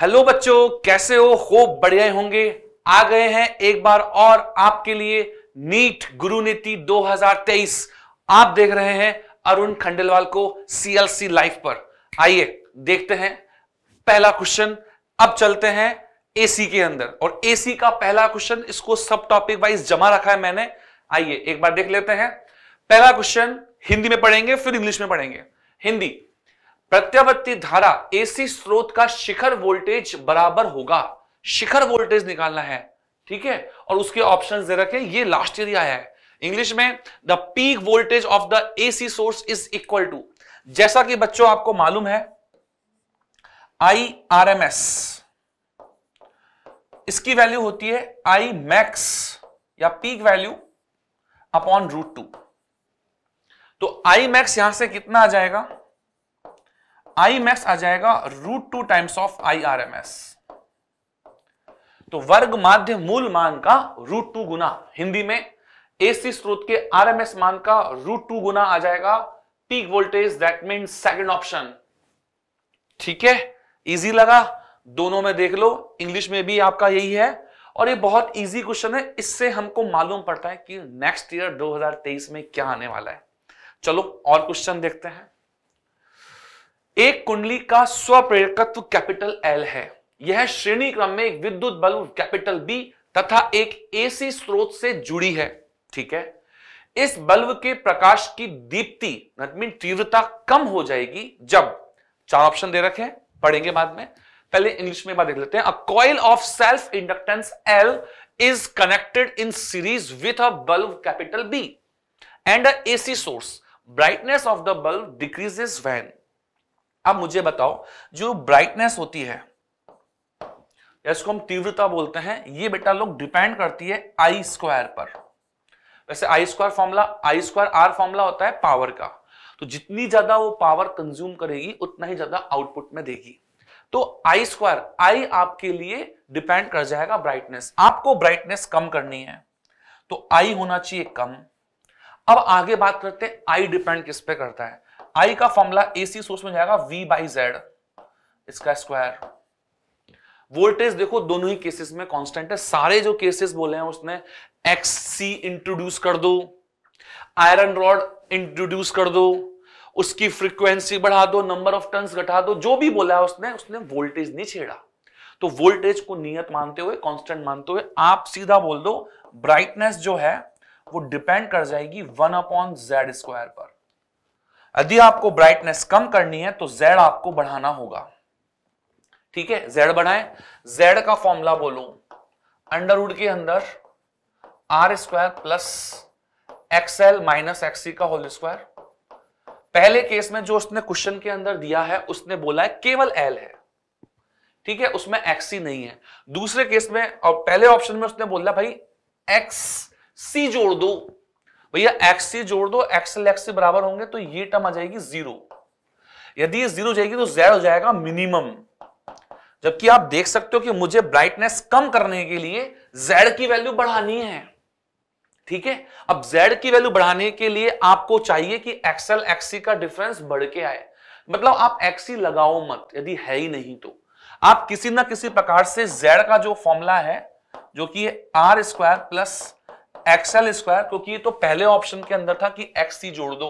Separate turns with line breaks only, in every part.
Hello बच्चों कैसे हो होप बढ़िया होंगे आ गए हैं एक बार और आपके लिए नीट गुरु नीति दो आप देख रहे हैं अरुण खंडेलवाल को सीएलसी लाइफ पर आइए देखते हैं पहला क्वेश्चन अब चलते हैं एसी के अंदर और एसी का पहला क्वेश्चन इसको सब टॉपिक वाइज जमा रखा है मैंने आइए एक बार देख लेते हैं पहला क्वेश्चन हिंदी में पढ़ेंगे फिर इंग्लिश में पढ़ेंगे हिंदी प्रत्यावर्ती धारा एसी स्रोत का शिखर वोल्टेज बराबर होगा शिखर वोल्टेज निकालना है ठीक है और उसके ऑप्शन दे रखे ये लास्ट ईयर आया है इंग्लिश में the peak voltage of the AC source is equal to जैसा कि बच्चों आपको मालूम है आई आर एम एस इसकी वैल्यू होती है आई मैक्स या peak value upon root two तो आई मैक्स यहां से कितना आ जाएगा आई मैक्स आ जाएगा root two times of I R M S तो वर्ग माध्य मूल मान का रूट टू गुना हिंदी में एसी स्रोत के आरएमएस मान का रूट टू गुना आ जाएगा peak voltage that mean second option ठीक है इजी लगा दोनों में देख लो इंग्लिश में भी आपका यही है और ये बहुत इजी क्वेश्चन है इससे हमको मालूम पड़ता है कि नेक्स्ट ईयर 2023 में क्या आने वाला है चलो और क्वेश्चन देखते हैं एक कुंडली का स्वप्रेरकत्व कैपिटल एल है यह श्रेणी क्रम में एक विद्युत बल्ब कैपिटल बी तथा एक एसी स्रोत से जुड़ी है ठीक है इस बल्ब के प्रकाश की दीप्ति मीन तीव्रता कम हो जाएगी जब चार ऑप्शन दे रखे हैं पढ़ेंगे बाद में पहले इंग्लिश में बात देख लेते हैं a coil of self inductance L is connected in series with a bulb capital B and AC source brightness of the bulb decreases when अब मुझे बताओ जो ब्राइटनेस होती है इसको हम तीव्रता बोलते हैं ये बेटा लोग डिपेंड करती है आई स्क्वायर पर वैसे I square formula I square R formula होता है पावर का तो जितनी ज्यादा वो पावर कंज्यूम करेगी उतना ही ज्यादा आउटपुट में देगी तो आई स्क्वायर आई आपके लिए डिपेंड कर जाएगा ब्राइटनेस आपको ब्राइटनेस कम करनी है तो आई होना चाहिए कम अब आगे बात करते हैं आई डिपेंड किस पे करता है आई का फॉर्मूला एसी सोर्स में जाएगा वी बाई जेड इसका स्क्वायर वोल्टेज देखो दोनों ही केसेस में कांस्टेंट है सारे जो केसेस बोले हैं उसने एक्स सी इंट्रोड्यूस कर दो आयरन रॉड इंट्रोड्यूस कर दो उसकी फ्रीक्वेंसी बढ़ा दो नंबर ऑफ टर्न्स घटा दो जो भी बोला है उसने उसने वोल्टेज नहीं छेड़ा तो वोल्टेज को नियत मानते हुए कांस्टेंट मानते हुए आप सीधा बोल दो ब्राइटनेस जो है वो डिपेंड कर जाएगी वन अपॉन जेड स्क्वायर पर यदि आपको ब्राइटनेस कम करनी है तो जेड आपको बढ़ाना होगा ठीक है जेड बढ़ाएं जेड का फॉर्मूला बोलू अंडरवुड के अंदर R square plus XL minus XC का होल स्क्वायर पहले केस में जो उसने क्वेश्चन के अंदर दिया है उसने बोला है केवल एल है ठीक है उसमें एक्स ही नहीं है दूसरे केस में और पहले ऑप्शन में उसने बोला भाई एक्स सी जोड़ दो भैया एक्स से जोड़ दो एक्सएल एक्स से बराबर होंगे तो ये टर्म आ जाएगी जीरो यदि ये जीरो जाएगी तो जेड हो जाएगा मिनिमम जबकि आप देख सकते हो कि मुझे ब्राइटनेस कम करने के लिए जेड की वैल्यू बढ़ानी है ठीक है अब जेड की वैल्यू बढ़ाने के लिए आपको चाहिए कि एक्सएल एक्सी का डिफरेंस बढ़ के आए मतलब आप एक्सी लगाओ मत यदि है ही नहीं तो आप किसी ना किसी प्रकार से जेड का जो फॉर्मूला है जो कि R square plus XL square क्योंकि ये तो पहले ऑप्शन के अंदर था कि एक्स सी जोड़ दो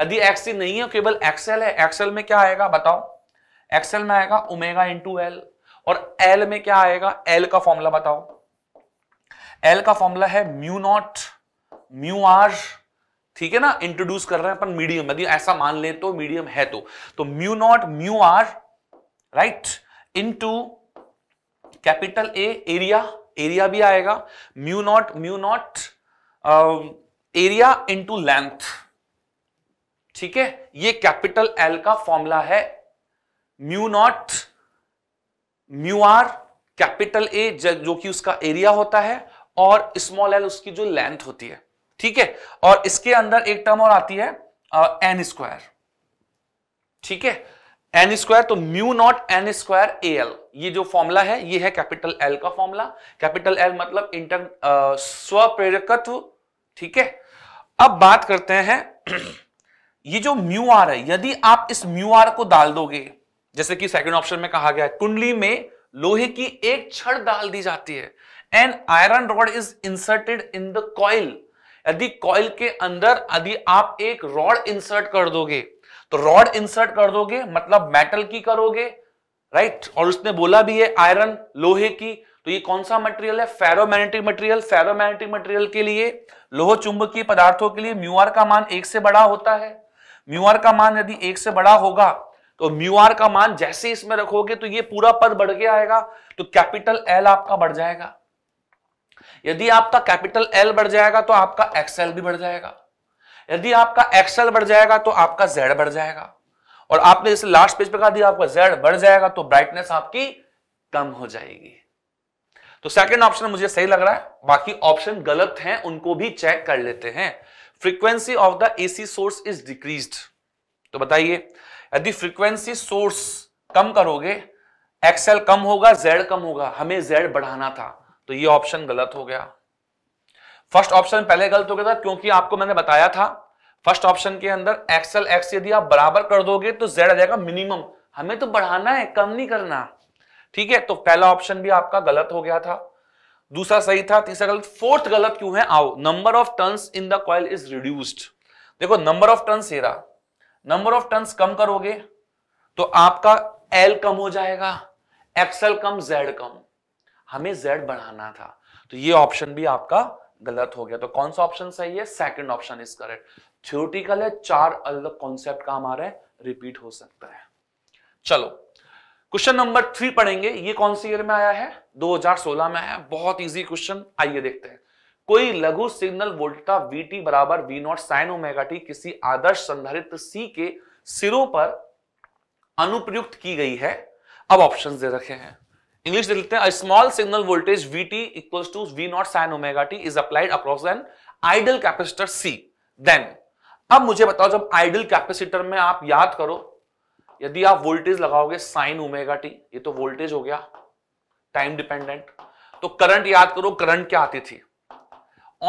यदि एक्स सी नहीं है केवल एक्सएल है एक्सएल में क्या आएगा बताओ एक्सएल में आएगा ओमेगा इंटू एल और एल में क्या आएगा एल का फॉर्मूला बताओ एल का फॉर्मूला है म्यू नॉट म्यू आर ठीक है ना इंट्रोड्यूस कर रहे हैं अपन मीडियम यदि ऐसा मान ले तो मीडियम है तो तो mu not mu R right into capital A area area भी आएगा mu not mu not area into length ठीक है ये कैपिटल एल का फॉर्मूला है mu not mu R capital A जो कि उसका एरिया होता है और स्मॉल एल उसकी जो लेंथ होती है ठीक है और इसके अंदर एक टर्म और आती है एन uh, स्क्वायर ठीक है एन स्क्वायर तो mu not N square A L ये जो फॉर्मूला है ये है कैपिटल एल का फॉर्मूला कैपिटल एल मतलब इंटर स्वप्रेरकत्व ठीक है अब बात करते हैं ये जो म्यू आर है यदि आप इस म्यू आर को डाल दोगे जैसे कि सेकंड ऑप्शन में कहा गया है कुंडली में लोहे की एक छड़ डाल दी जाती है an iron rod is inserted in the coil यदि कॉइल के अंदर यदि आप एक रॉड इंसर्ट कर दोगे तो रॉड इंसर्ट कर दोगे मतलब मेटल की करोगे राइट और उसने बोला भी है आयरन लोहे की तो ये कौन सा मटेरियल है फेरोमैग्नेटिक मटेरियल फेरोमैग्नेटिक मटेरियल के लिए लोह चुंबकीय पदार्थों के लिए म्यूआर का मान एक से बड़ा होता है म्यूआर का मान यदि एक से बड़ा होगा तो म्यूआर का मान जैसे इसमें रखोगे तो ये पूरा पद बढ़ के आएगा तो कैपिटल एल आपका बढ़ जाएगा यदि आपका कैपिटल एल बढ़ जाएगा तो आपका एक्सएल भी बढ़ जाएगा यदि आपका एक्सएल बढ़ जाएगा तो आपका जेड बढ़ जाएगा और आपने जैसे लास्ट पेज पे कहा दिया आपका जेड बढ़ जाएगा तो ब्राइटनेस आपकी कम हो जाएगी तो सेकंड ऑप्शन मुझे सही लग रहा है बाकी ऑप्शन गलत हैं उनको भी चेक कर लेते हैं frequency of the AC source is decreased तो बताइए यदि फ्रीक्वेंसी सोर्स कम करोगे एक्सएल कम होगा जेड कम होगा हमें जेड बढ़ाना था तो ये ऑप्शन गलत हो गया फर्स्ट ऑप्शन पहले गलत हो गया था क्योंकि आपको मैंने बताया था फर्स्ट ऑप्शन के अंदर एक्सएल एक्स यदि आप बराबर कर दोगे तो जेड आ जाएगा मिनिमम हमें तो बढ़ाना है कम नहीं करना ठीक है तो पहला ऑप्शन भी आपका गलत हो गया था दूसरा सही था तीसरा गलत फोर्थ गलत क्यों है आओ number of turns in the coil is reduced देखो नंबर ऑफ टर्न ये नंबर ऑफ टर्न कम करोगे तो आपका एल कम हो जाएगा एक्सएल कम जेड कम हमें जेड बढ़ाना था तो ये ऑप्शन भी आपका गलत हो गया तो कौन सा ऑप्शन सही है second option is correct theoretical है चार अलग कॉन्सेप्ट काम आ का हमारा रिपीट हो सकता है चलो क्वेश्चन नंबर थ्री पढ़ेंगे ये कौन सी ईयर में आया है 2016 में आया बहुत इजी क्वेश्चन आइए देखते हैं कोई लघु सिग्नल वोल्टा वी टी बराबर V naught sine omega T किसी आदर्श संधारित्र सी के सिरों पर अनुप्रयुक्त की गई है अब ऑप्शंस दे रखे हैं इंग्लिश देख लेते हैं small signal voltage V T equal to V naught sine omega T is applied across an ideal capacitor C then अब मुझे बताओ जब आइडल कैपेसिटर में आप याद करो यदि आप वोल्टेज लगाओगे साइन ओमेगा टी ये तो वोल्टेज हो गया टाइम डिपेंडेंट तो करंट याद करो करंट क्या आती थी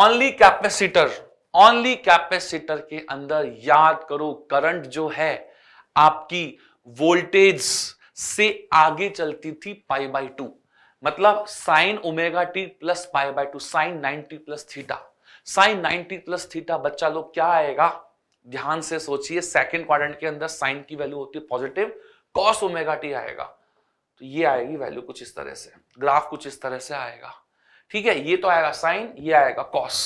ओनली कैपेसिटर ओनली कैपेसिटर के अंदर याद करो करंट जो है आपकी वोल्टेज से आगे चलती थी पाई बाई टू मतलब sine omega T plus pi by two sine ninety plus theta sine ninety plus theta बच्चा लोग क्या आएगा ध्यान से सोचिए सेकंड क्वाड्रेंट के अंदर साइन की वैल्यू होती है पॉजिटिव कॉस ओमेगा टी आएगा तो ये आएगी वैल्यू कुछ इस तरह से ग्राफ कुछ इस तरह से आएगा ठीक है ये तो आएगा साइन ये आएगा कॉस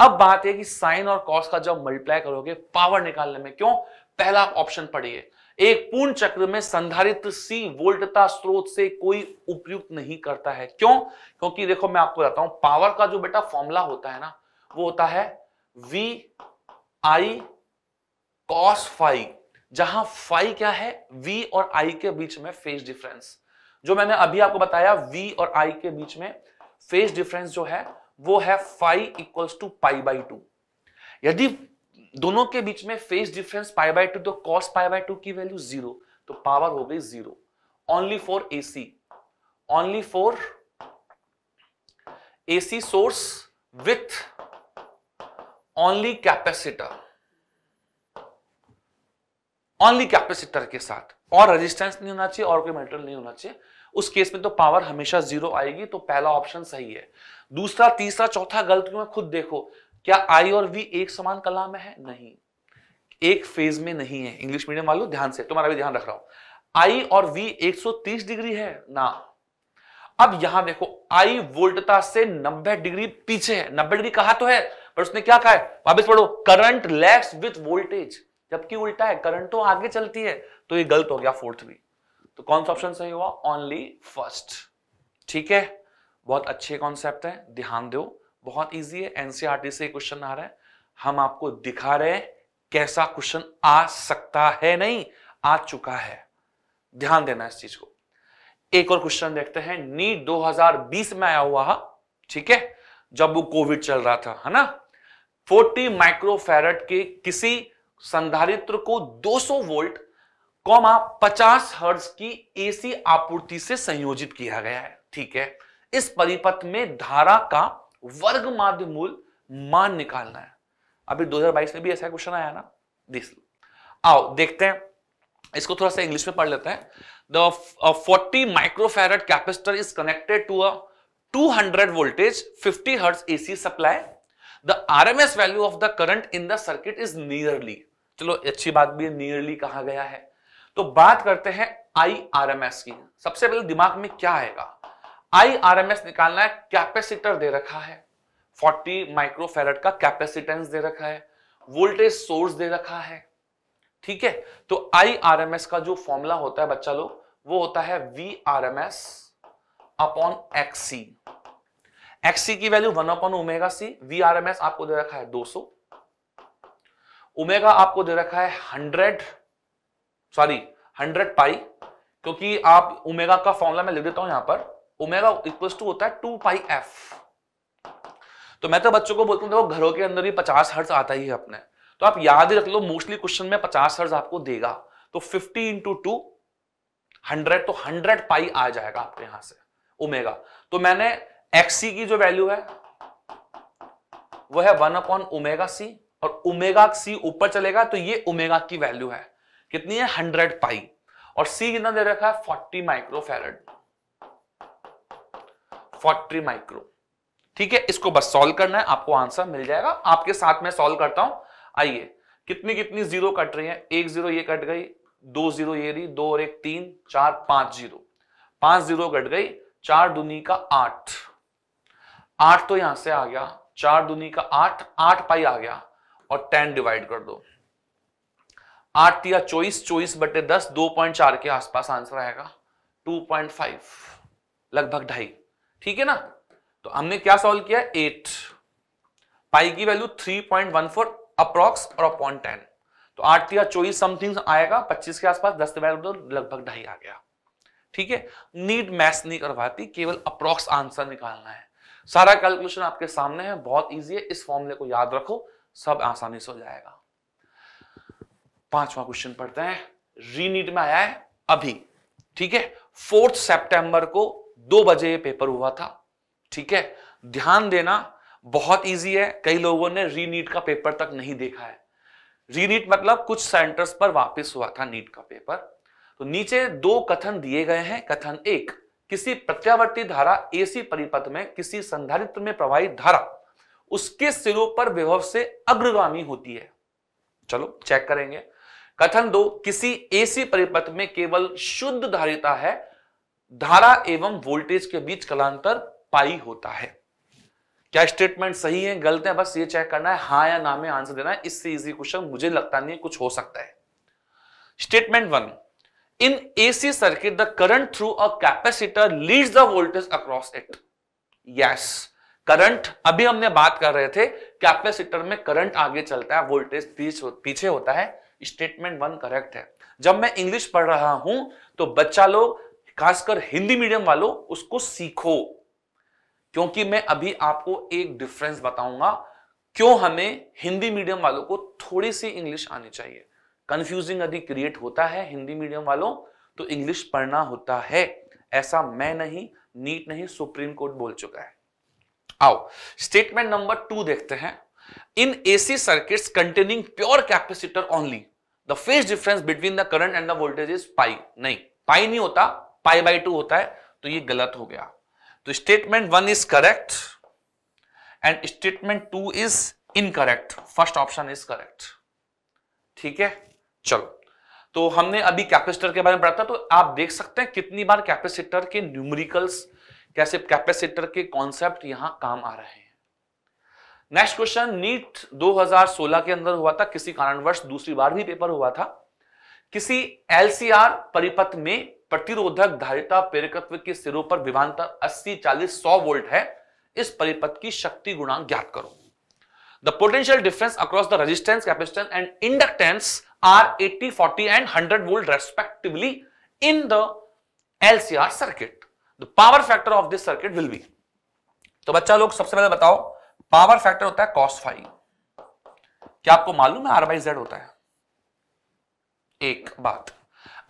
अब बात है कि साइन और कॉस का जब मल्टीप्लाई करोगे पावर निकालने में क्यों पहला आप ऑप्शन पढ़िए एक पूर्ण चक्र में संधारित्र सी वोल्टता स्रोत से कोई उपयुक्त नहीं करता है क्यों क्योंकि देखो मैं आपको बताता हूं पावर का जो बेटा फॉर्मूला होता है ना वो होता है वी आई कॉस फाइव जहां फाइव क्या है वी और आई के बीच में फेज डिफरेंस जो मैंने अभी आपको बताया वी और आई के बीच में फेज डिफरेंस जो है वो है five equals to pi by two यदि दोनों के बीच में phase difference pi by two तो कॉस पाई बाय टू की वैल्यू जीरो तो पावर हो गई zero only for AC only for AC source with only capacitor only capacitor के साथ और रेजिस्टेंस नहीं होना चाहिए और कोई मेटल नहीं होना चाहिए उस केस में तो पावर हमेशा जीरो आएगी तो पहला ऑप्शन सही है दूसरा तीसरा चौथा गलत क्यों खुद देखो क्या आई और वी एक समान कला में है नहीं एक फेज में नहीं है इंग्लिश मीडियम वालों ध्यान से तुम्हारा भी ध्यान रख रहा हूं आई और वी 130 डिग्री है ना अब यहां देखो आई वोल्टता से 90 डिग्री पीछे है 90 डिग्री कहा तो है पर उसने क्या कहा है वापस पढ़ो करंट लैक्स विथ वोल्टेज जबकि उल्टा है करंट तो आगे चलती है तो ये गलत हो गया फोर्थ भी तो कौन सा ऑप्शन सही हुआ ओनली फर्स्ट ठीक है बहुत अच्छे कॉन्सेप्ट है ध्यान दो बहुत इजी है एनसीआरटी e से क्वेश्चन आ रहा है हम आपको दिखा रहे हैं कैसा क्वेश्चन आ सकता है नहीं आ चुका है ध्यान देना इस चीज को एक और क्वेश्चन देखते हैं नीट 2020 में आया हुआ ठीक है जब वो कोविड चल रहा था है ना 40 माइक्रोफेरेट के किसी संधारित्र को 200 वोल्ट कॉमा 50 हर्ज की एसी आपूर्ति से संयोजित किया गया है ठीक है इस परिपथ में धारा का वर्ग माध्य मूल मान निकालना है अभी 2022 में भी ऐसा क्वेश्चन आया ना दिस आओ देखते हैं इसको थोड़ा सा इंग्लिश में पढ़ लेते हैं the forty microfarad capacitor is connected to a 200 voltage 50 hertz AC supply the RMS value of the current in the circuit is nearly चलो अच्छी बात भी नियरली कहा गया है तो बात करते हैं आई आर एम एस की सबसे पहले दिमाग में क्या आएगा एस निकालना है कैपेसिटर दे रखा है 40 माइक्रोफेरेट का कैपेसिटेंस दे रखा है वोल्टेज सोर्स दे रखा है ठीक है तो आई आर एम एस का जो फॉर्मूला होता है बच्चा लोग वो होता है V R M S upon X C X C की value one upon omega C V R M S आपको दे रखा है 200 ओमेगा आपको दे रखा है 100 सॉरी 100 पाई क्योंकि आप ओमेगा का फॉर्मूला मैं लिख देता हूं यहां पर ओमेगा इक्वल्स टू होता है टू पाई एफ तो मैं तो बच्चों को बोलता हूँ देखो घरों के अंदर भी पचास हर्ज आता ही है अपने तो आप याद ही रख लो मोस्टली क्वेश्चन में पचास हर्ज आपको देगा तो फिफ्टी इंटू टू हंड्रेड तो हंड्रेड पाई आ जाएगा आपके यहां से ओमेगा तो मैंने एक्सी की जो वैल्यू है वह है वन अपॉन ओमेगा सी और ओमेगा सी ऊपर चलेगा तो ये ओमेगा की वैल्यू है कितनी है हंड्रेड पाई और सी कितना दे रखा है फोर्टी माइक्रोफेरेड फोर्टी माइक्रो ठीक है इसको बस सॉल्व करना है आपको आंसर मिल जाएगा आपके साथ में सॉल्व करता हूं आइए कितनी कितनी जीरो कट रही है एक जीरो ये कट गई दो जीरो ये रही दो और एक तीन चार पांच जीरो पांच जीरो कट गई चार दुनी का आठ आठ तो यहां से आ गया चार दुनी का आठ आठ पाई आ गया और टेन डिवाइड कर दो आठ या चौबीस चौबीस बटे दस दो पॉइंट चार के आसपास आंसर आएगा टू पॉइंट फाइव लगभग ढाई ठीक है ना तो हमने क्या सॉल्व किया एट पाई की value three point one four approx और अपॉन टेन तो आठ या चौबीस समथिंग आएगा पच्चीस के आसपास दस वैल्यू तो लगभग ढाई आ गया ठीक है नीड मैथ नहीं करवाती केवल अप्रॉक्स आंसर निकालना है सारा कैलकुलेशन आपके सामने है बहुत इजी है इस फॉर्मूले को याद रखो सब आसानी से हो जाएगा पांचवा क्वेश्चन पढ़ते हैं रीनीड में आया है अभी ठीक है फोर्थ सितंबर को दो बजे ये पेपर हुआ था ठीक है ध्यान देना बहुत इजी है कई लोगों ने रीनीट का पेपर तक नहीं देखा है रीनीट मतलब कुछ सेंटर्स पर वापस हुआ था नीट का पेपर तो नीचे दो कथन दिए गए हैं कथन एक किसी प्रत्यावर्ती धारा एसी परिपथ में किसी संधारित्र में प्रवाहित धारा उसके सिरों पर विभव से अग्रगामी होती है चलो चेक करेंगे कथन दो किसी एसी परिपथ में केवल शुद्ध धारिता है धारा एवं वोल्टेज के बीच कलांतर पाई होता है क्या स्टेटमेंट सही है गलत है बस ये चेक करना है हाँ या ना में आंसर देना है इससे इजी क्वेश्चन मुझे लगता नहीं कुछ हो सकता है statement one in AC circuit the current through a capacitor lead the voltage across it yes current अभी हमने बात कर रहे थे कैपेसिटर में करंट आगे चलता है वोल्टेज पीछे होता है स्टेटमेंट वन करेक्ट है जब मैं इंग्लिश पढ़ रहा हूं तो बच्चा लोग खासकर हिंदी मीडियम वालों उसको सीखो क्योंकि मैं अभी आपको एक डिफरेंस बताऊंगा क्यों हमें हिंदी मीडियम वालों को थोड़ी सी इंग्लिश आनी चाहिए कंफ्यूजिंग यदि क्रिएट होता है हिंदी मीडियम वालों तो इंग्लिश पढ़ना होता है ऐसा मैं नहीं नीट नहीं सुप्रीम कोर्ट बोल चुका है आओ स्टेटमेंट नंबर टू देखते हैं in AC circuits containing pure capacitor only the phase difference between the current and the voltage is pi नहीं पाई नहीं होता पाई बाई टू होता है तो ये गलत हो गया तो statement one is correct and statement two is incorrect first option is correct ठीक है चलो तो हमने अभी कैपेसिटर के बारे में पढ़ा था तो आप देख सकते हैं कितनी बार कैपेसिटर के न्यूमरिकल्स कैसे कैपेसिटर के कॉन्सेप्ट यहां काम आ रहे हैं नेक्स्ट क्वेश्चन नीट 2016 के अंदर हुआ था किसी कारणवश दूसरी बार भी पेपर हुआ था किसी एलसीआर परिपथ में प्रतिरोधक धारिता प्रेरकत्व के सिरों पर विभांतर 80 40 100 वोल्ट है इस परिपथ की शक्ति गुणांक ज्ञात करो the potential difference across the resistance capacitance and inductance are 80 40 and 100 volt respectively in the LCR circuit the power factor of this circuit will be तो बच्चा लोग सबसे पहले बताओ पावर फैक्टर होता है कॉस फाइव क्या आपको मालूम है आर बाई जेड होता है एक बात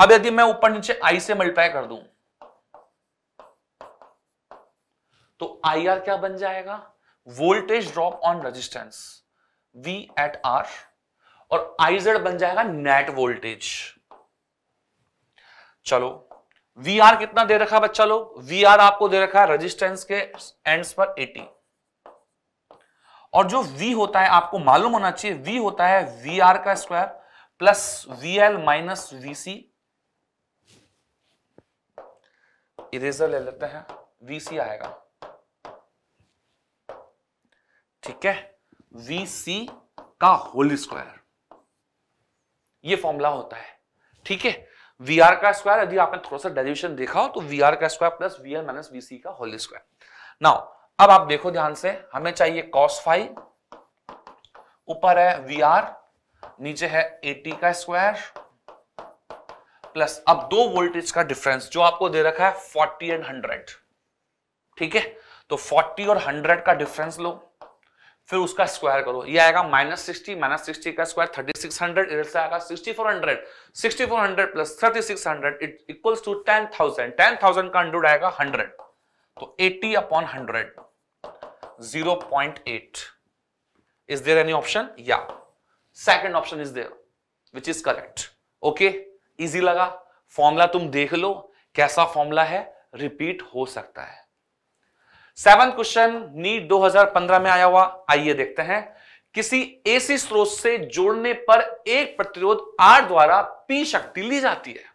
अब यदि मैं ऊपर नीचे आई से मल्टीप्लाई कर दू तो आई आर क्या बन जाएगा voltage drop on resistance V at R और आई जेड बन जाएगा नेट वोल्टेज चलो वी आर कितना दे रखा है बच्चा लोग वी आर आपको दे रखा है रेजिस्टेंस के एंड्स पर 80 और जो V होता है आपको मालूम होना चाहिए V होता है वी आर का square plus V L minus V C eraser ले लेते हैं वीसी आएगा ठीक है वीसी का होल स्क्वायर ये फॉर्मूला होता है ठीक है वी आर का स्क्वायर यदि आपने थोड़ा सा डेरिवेशन देखा हो तो वी आर का square plus V R minus V C का होल स्क्वायर नाउ अब आप देखो ध्यान से हमें चाहिए कॉस फाइव ऊपर है वी आर नीचे है एटी का स्क्वायर प्लस अब दो वोल्टेज का डिफरेंस जो आपको दे रखा है फोर्टी एंड हंड्रेड ठीक है तो फोर्टी और हंड्रेड का डिफरेंस लो फिर उसका स्क्वायर करो ये आएगा माइनस सिक्सटी माइनस सिक्सटी का स्क्वायर थर्टी सिक्स हंड्रेड इधर से आएगा sixty four hundred sixty four hundred plus thirty six hundred it equals to ten thousand ten thousand का अंडर आएगा हंड्रेड तो eighty upon hundred zero point eight is there any option या second option is there which is correct okay easy लगा formula तुम देख लो कैसा formula है repeat हो सकता है सेवन क्वेश्चन नीट 2015 में आया हुआ आइए देखते हैं किसी एसी स्रोत से जोड़ने पर एक प्रतिरोध आर द्वारा पी शक्ति ली जाती है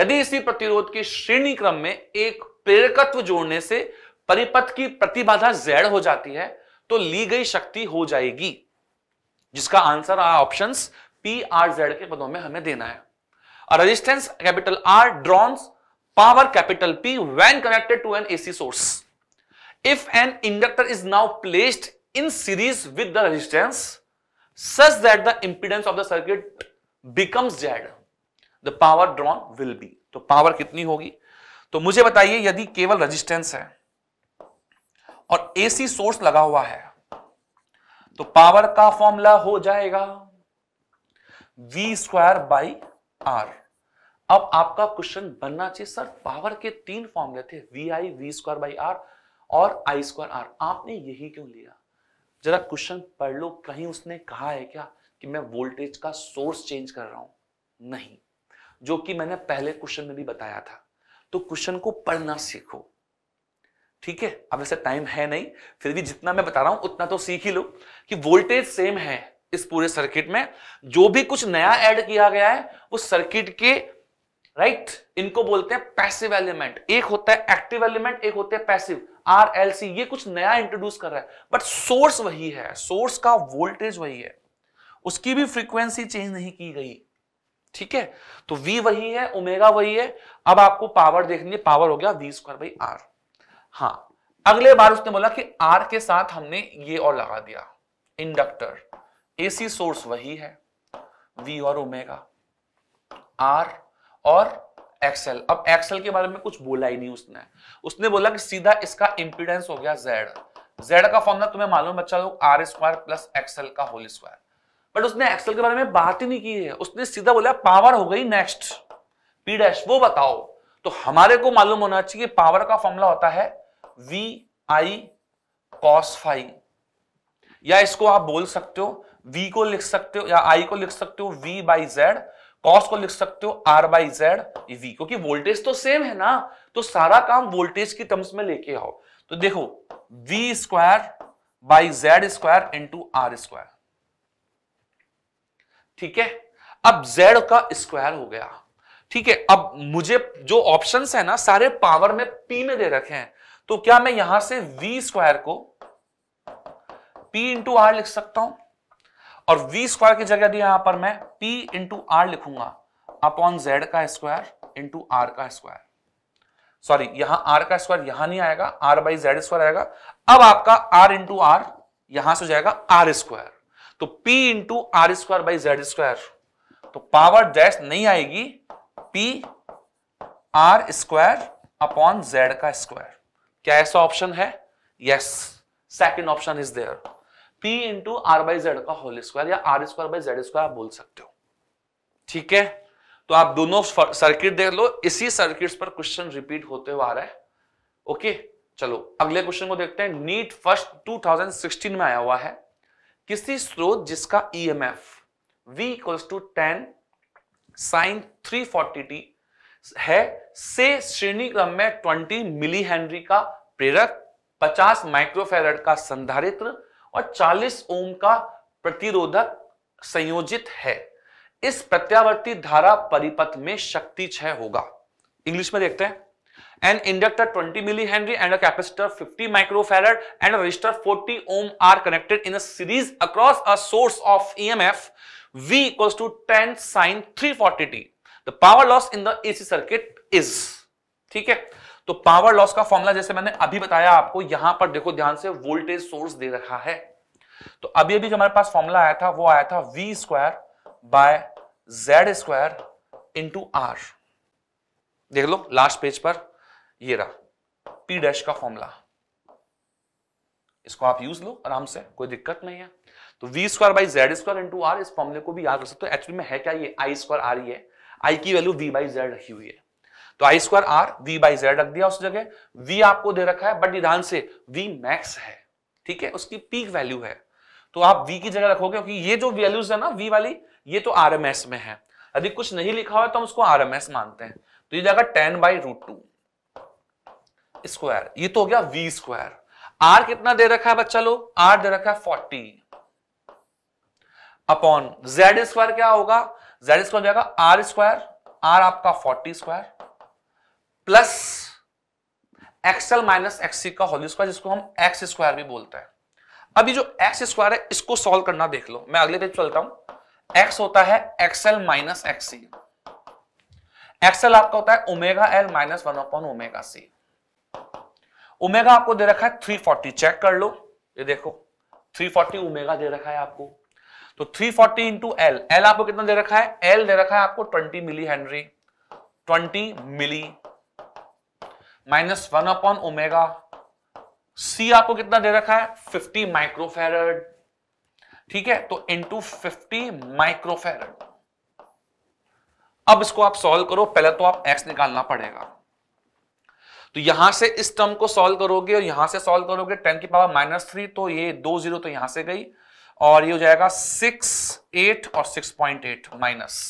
यदि इसी प्रतिरोध के श्रेणी क्रम में एक प्रेरकत्व जोड़ने से परिपथ की प्रतिबाधा जेड हो जाती है तो ली गई शक्ति हो जाएगी जिसका answer option P R Z के पदों में हमें देना है resistance capital R draws power capital P when connected to an AC source if an inductor is now placed in series with the resistance such that the impedance of the circuit becomes Z the power drawn will be तो power कितनी होगी तो मुझे बताइए यदि केवल resistance है और एसी सोर्स लगा हुआ है तो पावर का फॉर्मूला हो जाएगा वी स्क्वायर बाई आर अब आपका क्वेश्चन बनना चाहिए सर पावर के तीन फॉर्मूले थे V I V square by R और आई स्क्वायर आर आपने यही क्यों लिया जरा क्वेश्चन पढ़ लो कहीं उसने कहा है क्या कि मैं वोल्टेज का सोर्स चेंज कर रहा हूं नहीं जो कि मैंने पहले क्वेश्चन में भी बताया था तो क्वेश्चन को पढ़ना सीखो ठीक है अब ऐसे टाइम है नहीं फिर भी जितना मैं बता रहा हूं उतना तो सीख ही लो कि वोल्टेज सेम है इस पूरे सर्किट में जो भी कुछ नया ऐड किया गया है वो सर्किट के राइट right? इनको बोलते हैं पैसिव एलिमेंट एक होता है एक्टिव एलिमेंट एक होता है पैसिव आर एल सी ये कुछ नया इंट्रोड्यूस कर रहा है बट सोर्स वही है सोर्स का वोल्टेज वही है उसकी भी फ्रीक्वेंसी चेंज नहीं की गई ठीक है तो V वही है ओमेगा वही है अब आपको पावर देखनी है पावर हो गया वी स्क्वायर बाई आर हाँ अगले बार उसने बोला कि R के साथ हमने ये और लगा दिया इंडक्टर एसी सोर्स वही है V और ओमेगा R और एक्सएल अब एक्सएल के बारे में कुछ बोला ही नहीं उसने उसने बोला कि सीधा इसका इंपीडेंस हो गया जेड जेड का फॉर्मूला तुम्हें मालूम बच्चा लोग आर स्क्वायर प्लस एक्सएल का होल स्क्वायर बट उसने एक्सएल के बारे में बात ही नहीं की है उसने सीधा बोला पावर हो गई नेक्स्ट पी डैश वो बताओ तो हमारे को मालूम होना चाहिए पावर का फॉर्मूला होता है वी आई कॉस फाई या इसको आप बोल सकते हो वी को लिख सकते हो या आई को लिख सकते हो वी बाई जेड कॉस को लिख सकते हो आर बाई जेड वी क्योंकि वोल्टेज तो सेम है ना तो सारा काम वोल्टेज की टर्म्स में लेके आओ तो देखो V square by Z square into R square ठीक है अब जेड का स्क्वायर हो गया ठीक है अब मुझे जो ऑप्शंस है ना सारे पावर में पी में दे रखे हैं तो क्या मैं यहां से वी स्क्वायर को पी इंटू आर लिख सकता हूं और वी स्क्वायर की जगह दिया यहां पर मैं पी इंटू आर लिखूंगा अपॉन जेड का स्क्वायर इंटू आर का स्क्वायर सॉरी यहां आर का स्क्वायर यहां नहीं आएगा आर बाई जेड स्क्वायर आएगा अब आपका आर इंटू आर यहां से जाएगा आर स्क्वायर तो P into R square by Z square तो पावर डैश नहीं आएगी P R square upon Z का स्क्वायर क्या ऐसा ऑप्शन है yes second option is there P into R by Z का होल स्क्वायर या R square by Z square आप बोल सकते हो ठीक है तो आप दोनों सर्किट देख लो इसी सर्किट पर क्वेश्चन रिपीट होते हुए आ रहा है ओके चलो अगले क्वेश्चन को देखते हैं नीट फर्स्ट 2016 में आया हुआ है किसी स्रोत जिसका E M F V equals to ten sine three forty T है से श्रेणी क्रम में 20 मिली हेनरी का प्रेरक 50 माइक्रोफेरड का संधारित्र और 40 ओम का प्रतिरोधक संयोजित है इस प्रत्यावर्ती धारा परिपथ में शक्ति छह होगा इंग्लिश में देखते हैं an inductor 20 milli henry and capacitor 50 microfarad and resistor 40 ohm are connected in series across a source of E EMF V equals to ten sine three forty T the power loss in the AC circuit is ठीक है तो power loss का formula जैसे मैंने अभी बताया आपको यहां पर देखो ध्यान से वोल्टेज सोर्स दे रखा है तो अभी अभी जो हमारे पास फॉर्मूला आया था वो आया था V square by Z square into R देख लो लास्ट पेज पर ये रहा पी डैश का फॉर्मूला इसको आप यूज लो आराम से कोई दिक्कत नहीं है तो V square by Z square into R इस फॉर्मुले को भी याद कर सकते हो एक्चुअली में है क्या ये आई स्क्वायर आ रही है आई की वैल्यू वी बाई जेड रखी हुई है तो I square R V by Z रख दिया उस जगह वी आपको दे रखा है बट निधान से v मैक्स है ठीक है उसकी पीक वैल्यू है तो आप वी की जगह रखोगे क्योंकि ये जो वैल्यूज है ना वी वाली ये तो आर में है यदि कुछ नहीं लिखा हुआ तो हम उसको आर मानते हैं तो ये जाएगा ten by root two square ये तो हो गया वी स्क्वायर आर कितना दे रखा है बच्चा लोग आर दे रखा है फोर्टी अपॉन जेड स्क्वायर क्या होगा जेड स्क्वायर जाएगा आर स्क्वायर आर आपका forty square plus XL minus XC का होल स्क्वायर जिसको हम एक्स स्क्वायर भी बोलते हैं अभी जो एक्स स्क्वायर है इसको सॉल्व करना देख लो मैं अगले पेज चलता हूं एक्स होता है एक्सएल माइनस एक्सी एक्सएल आपका होता है omega L minus one upon omega C omega आपको दे रखा है 340 चेक कर लो ये देखो 340 ओमेगा दे रखा है आपको तो 340 फोर्टी इंटू एल एल आपको कितना दे रखा है एल दे रखा है आपको 20 milli henry 20 milli minus one upon omega C आपको कितना दे रखा है फिफ्टी माइक्रोफेरड ठीक है तो इंटू फिफ्टी माइक्रोफेरड अब इसको आप सॉल्व करो पहले तो आप एक्स निकालना पड़ेगा तो यहां से इस टर्म को सॉल्व करोगे और यहां से सॉल्व करोगे टेन की पावर माइनस थ्री तो ये दो जीरो तो यहां से गई और ये हो जाएगा सिक्स एट और सिक्स पॉइंट एट माइनस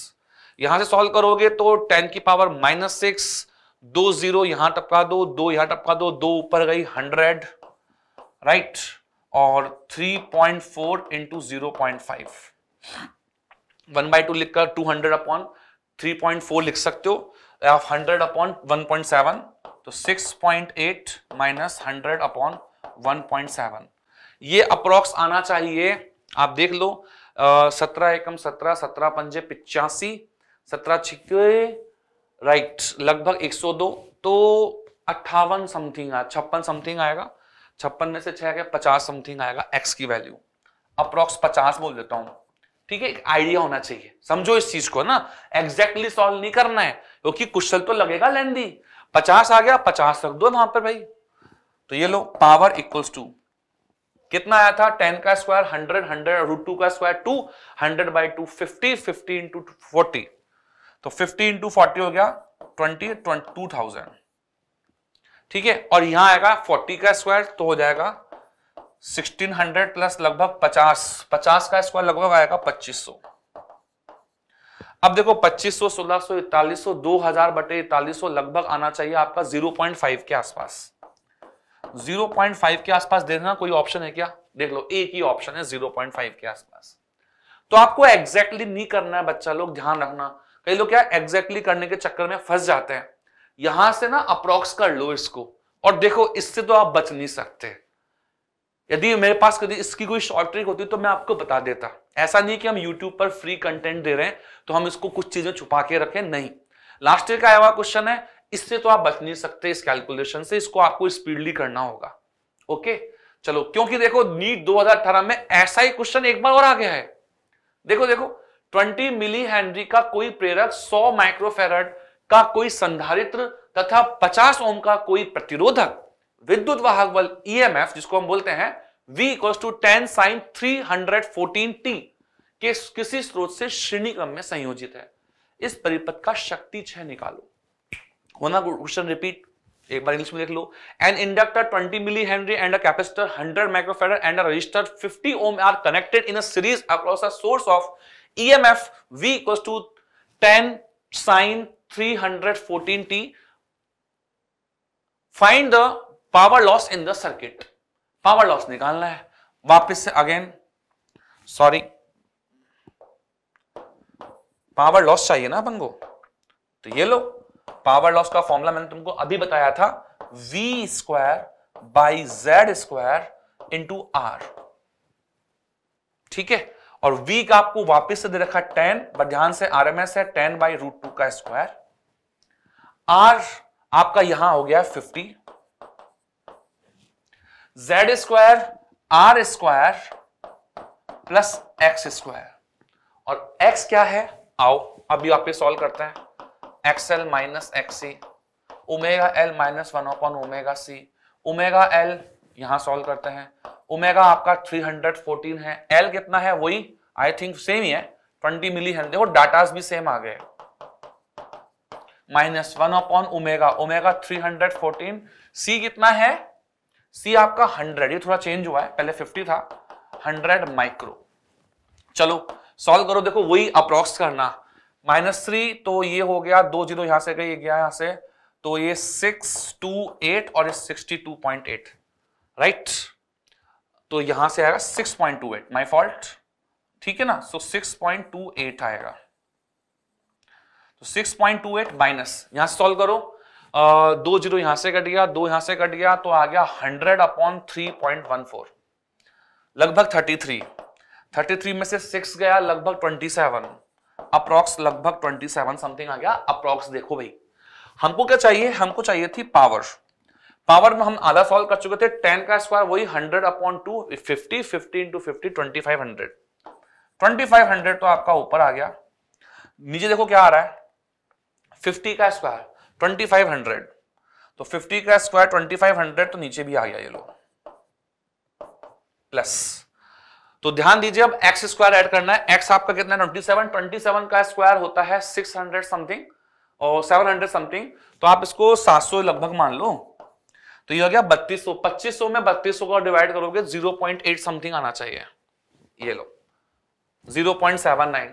यहां से सॉल्व करोगे तो टेन की पावर माइनस सिक्स दो जीरो यहां टपका दो दो यहां टपका दो दो ऊपर गई हंड्रेड राइट और three point four into zero point five one by two लिखकर two hundred upon three point four लिख सकते हो आप hundred upon one point seven तो six point eight minus hundred upon one point seven ये approx आना चाहिए आप देख लो सत्रह एकम सत्रह सत्रह पंजे पिचासी सत्रह छिके राइट right, लगभग 102 तो अट्ठावन समथिंग आया छप्पन समथिंग आएगा छप्पन में से छह गया पचास समथिंग आएगा एक्स की वैल्यू अप्रोक्स पचास बोल देता हूँ ठीक है एक आइडिया होना चाहिए समझो इस चीज को ना एग्जैक्टली सॉल्व नहीं करना है क्योंकि क्वेश्चन तो लगेगा लेंदी पचास आ गया पचास रख दो वहां पर भाई तो ये लो पावर इक्वल्स टू कितना आया था टेन का square hundred hundred root two का square two hundred by two fifty fifty into forty तो 50 इंटू फोर्टी हो गया ट्वेंटी टू थाउजेंड ठीक है और यहां आएगा 40 का स्क्वायर तो हो जाएगा 1600 प्लस लगभग 50 50 का स्क्वायर लगभग आएगा 2500 अब देखो 2500 1600 इकतालीस 2000 बटे इकतालीस लगभग आना चाहिए आपका 0.5 के आसपास 0.5 के आसपास देखना कोई ऑप्शन है क्या देख लो एक ही ऑप्शन है 0.5 के आसपास तो आपको एग्जैक्टली exactly नहीं करना है बच्चा लोग ध्यान रखना कई लोग क्या एग्जैक्टली करने के चक्कर में फंस जाते हैं यहां से ना अप्रोक्स कर लो इसको और देखो इससे तो आप बच नहीं सकते यदि मेरे पास कभी इसकी कोई शॉर्ट ट्रिक होती तो मैं आपको बता देता ऐसा नहीं कि हम यूट्यूब पर फ्री कंटेंट दे रहे हैं तो हम इसको कुछ चीजें छुपा के रखें नहीं लास्ट ईयर का आया हुआ क्वेश्चन है इससे तो आप बच नहीं सकते इस कैलकुलेशन से इसको आपको स्पीडली करना होगा ओके चलो क्योंकि देखो नीट 2018 में ऐसा ही क्वेश्चन एक बार और आ गया है देखो देखो 20 मिली हेनरी का कोई प्रेरक 100 माइक्रोफेरड का कोई संधारित्र तथा 50 ओम का कोई प्रतिरोधक विद्युत वाहक बल ईएमएफ e जिसको हम बोलते हैं V equals to ten sine three hundred fourteen T के किसी स्रोत से श्रेणी क्रम में संयोजित है इस परिपथ का शक्ति छह निकालो होना क्वेश्चन रिपीट एक बार इंग्लिश में देख लो an inductor 20 milli henry and a capacitor 100 microfarad and a resistor 50 ohm are connected in a series across a source of E M F V equal to ten sine three hundred fourteen T find the power loss in the circuit power loss निकालना है वापस से again sorry power loss चाहिए ना अपन को तो ये लो पावर लॉस का फॉर्मूला मैंने तुमको अभी बताया था v square by Z square into R ठीक है और वीक आपको वापस से दे रखा टेन बट ध्यान से आरएमएस है टेन बाई रूट टू का स्क्वायर आर आपका यहां हो गया fifty Z square R square plus X square और एक्स क्या है आओ अभी आप सॉल्व करते हैं X L minus X C omega L minus one upon omega C omega L यहां सॉल्व करते हैं ओमेगा आपका 314 है एल कितना है वही आई थिंक सेम ही है ट्वेंटी मिली हेनरी देखो डाटास भी सेम आ गए minus one upon omega omega three hundred fourteen C कितना है सी आपका हंड्रेड ये थोड़ा चेंज हुआ है पहले फिफ्टी था हंड्रेड माइक्रो चलो सॉल्व करो देखो वही अप्रोक्स करना माइनस थ्री तो ये हो गया दो जीरो यहां से गई गया यहां से तो ये सिक्स टू एट और sixty two point eight right तो यहां से आएगा six point two eight my fault ठीक है ना so six point two eight आएगा तो six point two eight minus यहां से सॉल्व करो uh, दो जीरो यहां से कट गया दो यहां से कट गया तो आ गया hundred upon three point one four लगभग थर्टी थ्री थर्टी थ्री में से सिक्स गया लगभग ट्वेंटी सेवन अप्रॉक्स लगभग ट्वेंटी सेवन समथिंग आ गया अप्रॉक्स देखो भाई हमको क्या चाहिए हमको चाहिए थी पावर पावर में हम आधा सॉल्व कर चुके थे टेन का स्क्वायर वही hundred upon two fifty fifty into fifty twenty five hundred 2500 तो आपका ऊपर आ गया नीचे देखो क्या आ रहा है 50 का स्क्वायर 2500 तो 50 का स्क्वायर 2500 तो नीचे भी आ गया ये लोग प्लस तो ध्यान दीजिए अब एक्स स्क्वायर ऐड करना है एक्स आपका कितना है 27 27 का स्क्वायर होता है 600 समथिंग और 700 समथिंग तो आप इसको 700 लगभग मान लो तो ये हो गया 3200 2500 में 3200 को डिवाइड करोगे 0.8 समथिंग आना चाहिए ये लोग 0.79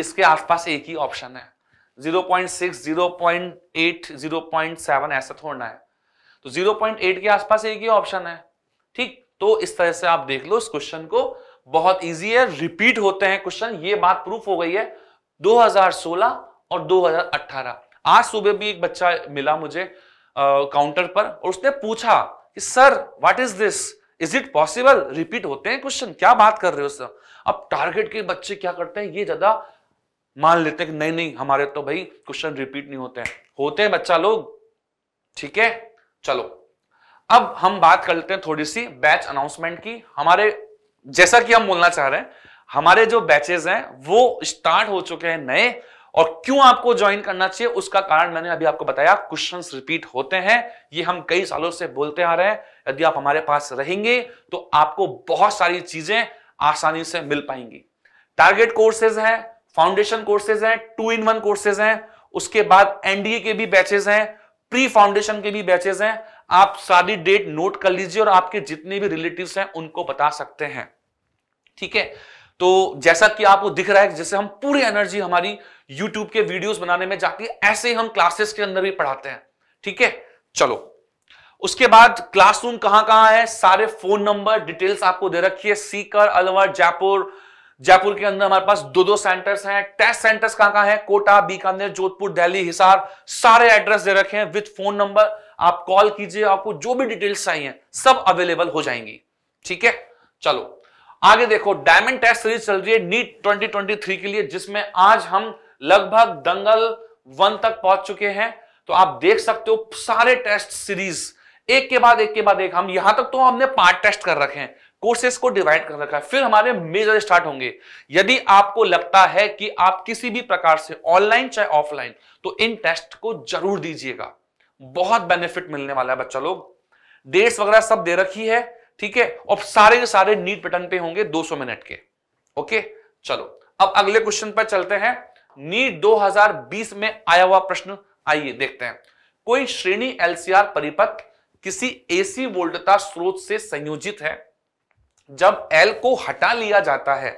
इसके आसपास एक ही ऑप्शन है 0.6, 0.8, 0.7 ऐसा थोड़ना है तो 0.8 के आसपास एक ही ऑप्शन है ठीक तो इस तरह से आप देख लो इस क्वेश्चन को बहुत इजी है रिपीट होते हैं क्वेश्चन ये बात प्रूफ हो गई है 2016 और 2018 आज सुबह भी एक बच्चा मिला मुझे काउंटर पर और उसने पूछा कि sir what is this is it possible repeat होते हैं क्वेश्चन क्या बात कर रहे हो सर अब टारगेट के बच्चे क्या करते हैं ये ज्यादा मान लेते हैं कि नहीं नहीं हमारे तो भाई क्वेश्चन रिपीट नहीं होते हैं होते हैं बच्चा लोग ठीक है चलो अब हम बात कर लेते हैं थोड़ी सी बैच अनाउंसमेंट की हमारे जैसा कि हम बोलना चाह रहे हैं हमारे जो बैचेज हैं वो स्टार्ट हो चुके हैं नए और क्यों आपको ज्वाइन करना चाहिए उसका कारण मैंने अभी आपको बताया क्वेश्चंस रिपीट होते हैं ये हम कई सालों से बोलते आ रहे हैं यदि आप हमारे पास रहेंगे तो आपको बहुत सारी चीजें आसानी से मिल पाएंगी टारगेट कोर्सेज हैं फाउंडेशन कोर्सेज हैं टू इन वन कोर्सेज हैं उसके बाद एनडीए के भी बैचेज हैं प्री फाउंडेशन के भी बैचेज हैं आप सारी डेट नोट कर लीजिए और आपके जितने भी रिलेटिव्स हैं उनको बता सकते हैं ठीक है तो जैसा कि आपको दिख रहा है जैसे हम पूरी एनर्जी हमारी यूट्यूब के वीडियोस बनाने में जाती है ऐसे ही हम क्लासेस के अंदर भी पढ़ाते हैं ठीक है चलो उसके बाद क्लासरूम कहां कहां है सारे फोन नंबर डिटेल्स आपको दे रखी है सीकर अलवर जयपुर जयपुर के अंदर हमारे पास दो दो सेंटर्स हैं टेस्ट सेंटर्स कहां कहां है कोटा बीकानेर जोधपुर दिल्ली हिसार सारे एड्रेस दे रखे हैं विथ फोन नंबर आप कॉल कीजिए आपको जो भी डिटेल्स चाहिए सब अवेलेबल हो जाएंगी ठीक है चलो आगे देखो डायमंड टेस्ट सीरीज चल रही है नीट 2023 के लिए जिसमें आज हम लगभग दंगल वन तक पहुंच चुके हैं तो आप देख सकते हो सारे टेस्ट सीरीज एक के बाद एक के बाद एक हम यहां तक तो हमने पार्ट टेस्ट कर रखे हैं कोर्सेस को डिवाइड कर रखा है फिर हमारे मेजर स्टार्ट होंगे यदि आपको लगता है कि आप किसी भी प्रकार से ऑनलाइन चाहे ऑफलाइन तो इन टेस्ट को जरूर दीजिएगा बहुत बेनिफिट मिलने वाला है बच्चा लोग डेट्स वगैरह सब दे रखी है ठीक है और सारे के सारे नीट पैटर्न पे होंगे 200 मिनट के ओके चलो अब अगले क्वेश्चन पर चलते हैं नीट 2020 में आया हुआ प्रश्न आइए देखते हैं कोई श्रेणी एलसीआर परिपथ किसी एसी वोल्टता स्रोत से संयोजित है जब एल को हटा लिया जाता है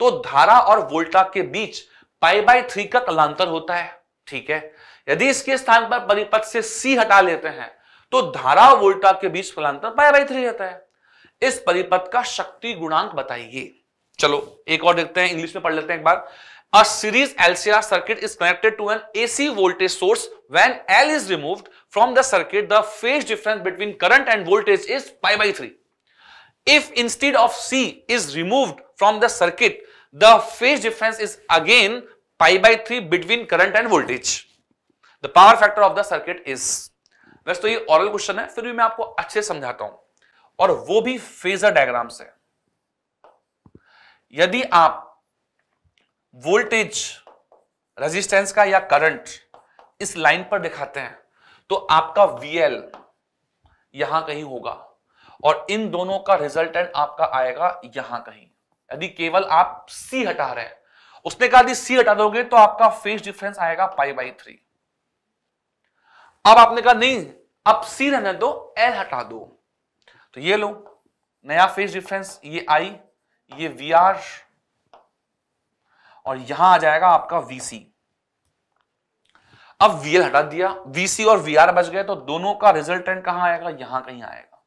तो धारा और वोल्टा के बीच पाई बाई थ्री का कलांतर होता है ठीक है यदि इसके स्थान पर परिपथ से सी हटा लेते हैं तो धारा और वोल्टा के बीच कलांतर पाई बाई थ्री रहता है इस परिपथ का शक्ति गुणांक बताइए चलो एक और देखते हैं इंग्लिश में पढ़ लेते हैं एक बार A series circuit is connected to an AC voltage source source. L is is from the circuit, the phase difference between current and voltage is pi by 3. If instead of C is removed from the circuit, the phase difference is again pi by 3 between current and voltage. The power factor of the circuit is. वैसे तो ये ऑरल question है फिर भी मैं आपको अच्छे समझाता हूं और वो भी फेजर डायग्राम से यदि आप वोल्टेज रेजिस्टेंस का या करंट इस लाइन पर दिखाते हैं तो आपका VL यहां कहीं होगा और इन दोनों का रिजल्टेंट आपका आएगा यहां कहीं यदि केवल आप C हटा रहे हैं उसने कहा यदि C हटा दोगे तो आपका फेस डिफरेंस आएगा पाई बाई थ्री अब आपने कहा नहीं अब C रहने दो L हटा दो तो ये लो नया फेस डिफरेंस ये आई ये वी आर और यहां आ जाएगा आपका वी सी अब वीएल हटा दिया वीसी और वीआर बच गए तो दोनों का रिजल्टेंट कहां आएगा यहां कहीं आएगा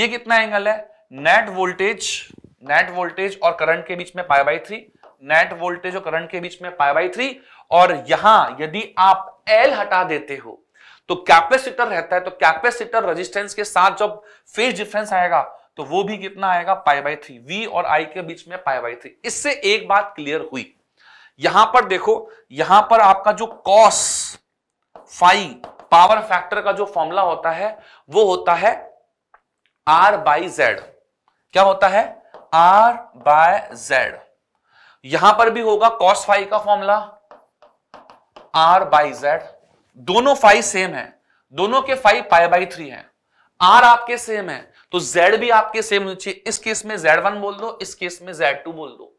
ये कितना एंगल है नेट वोल्टेज नेट वोल्टेज और करंट के बीच में pi by three net voltage और करंट के बीच में पाई बाई थ्री और यहां यदि आप एल हटा देते हो तो कैपेसिटर रहता है तो कैपेसिटर रेजिस्टेंस के साथ जब फेज डिफरेंस आएगा तो वो भी कितना आएगा पाई बाई थ्री वी और आई के बीच में पाई बाई थ्री इससे एक बात क्लियर हुई यहां पर देखो यहां पर आपका जो कॉस फाइव पावर फैक्टर का जो फॉर्मूला होता है वो होता है आर बाई जेड क्या होता है आर बाय जेड यहां पर भी होगा कॉस फाई का फॉर्मूला आर बाई जेड दोनों फाइव सेम है दोनों के फाई पाई बाई थ्री है आर आपके सेम है तो जेड भी आपके सेम होनी चाहिए इस केस में जेड वन बोल दो इस केस में जेड टू बोल दो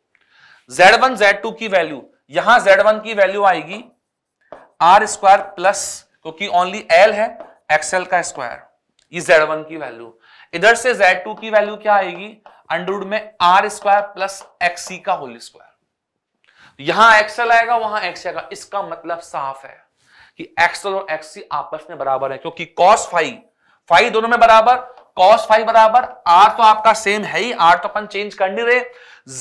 Z1, Z2 की वैल्यू यहां Z1 की वैल्यू आएगी आर स्क्वायर प्लस क्योंकि ओनली L है XL का स्क्वायर ये Z1 की वैल्यू इधर से Z2 की वैल्यू क्या आएगी अंडरूड में आर स्क्वायर प्लस एक्सी का होल स्क्वायर यहां एक्सएल आएगा वहां एक्स e आएगा इसका मतलब साफ है कि एक्सएल और एक्सी e आपस में बराबर है क्योंकि कॉस फाइव फाइव दोनों में बराबर कॉस फाइव बराबर आर तो आपका सेम है ही आर तो अपन चेंज कर नहीं रहे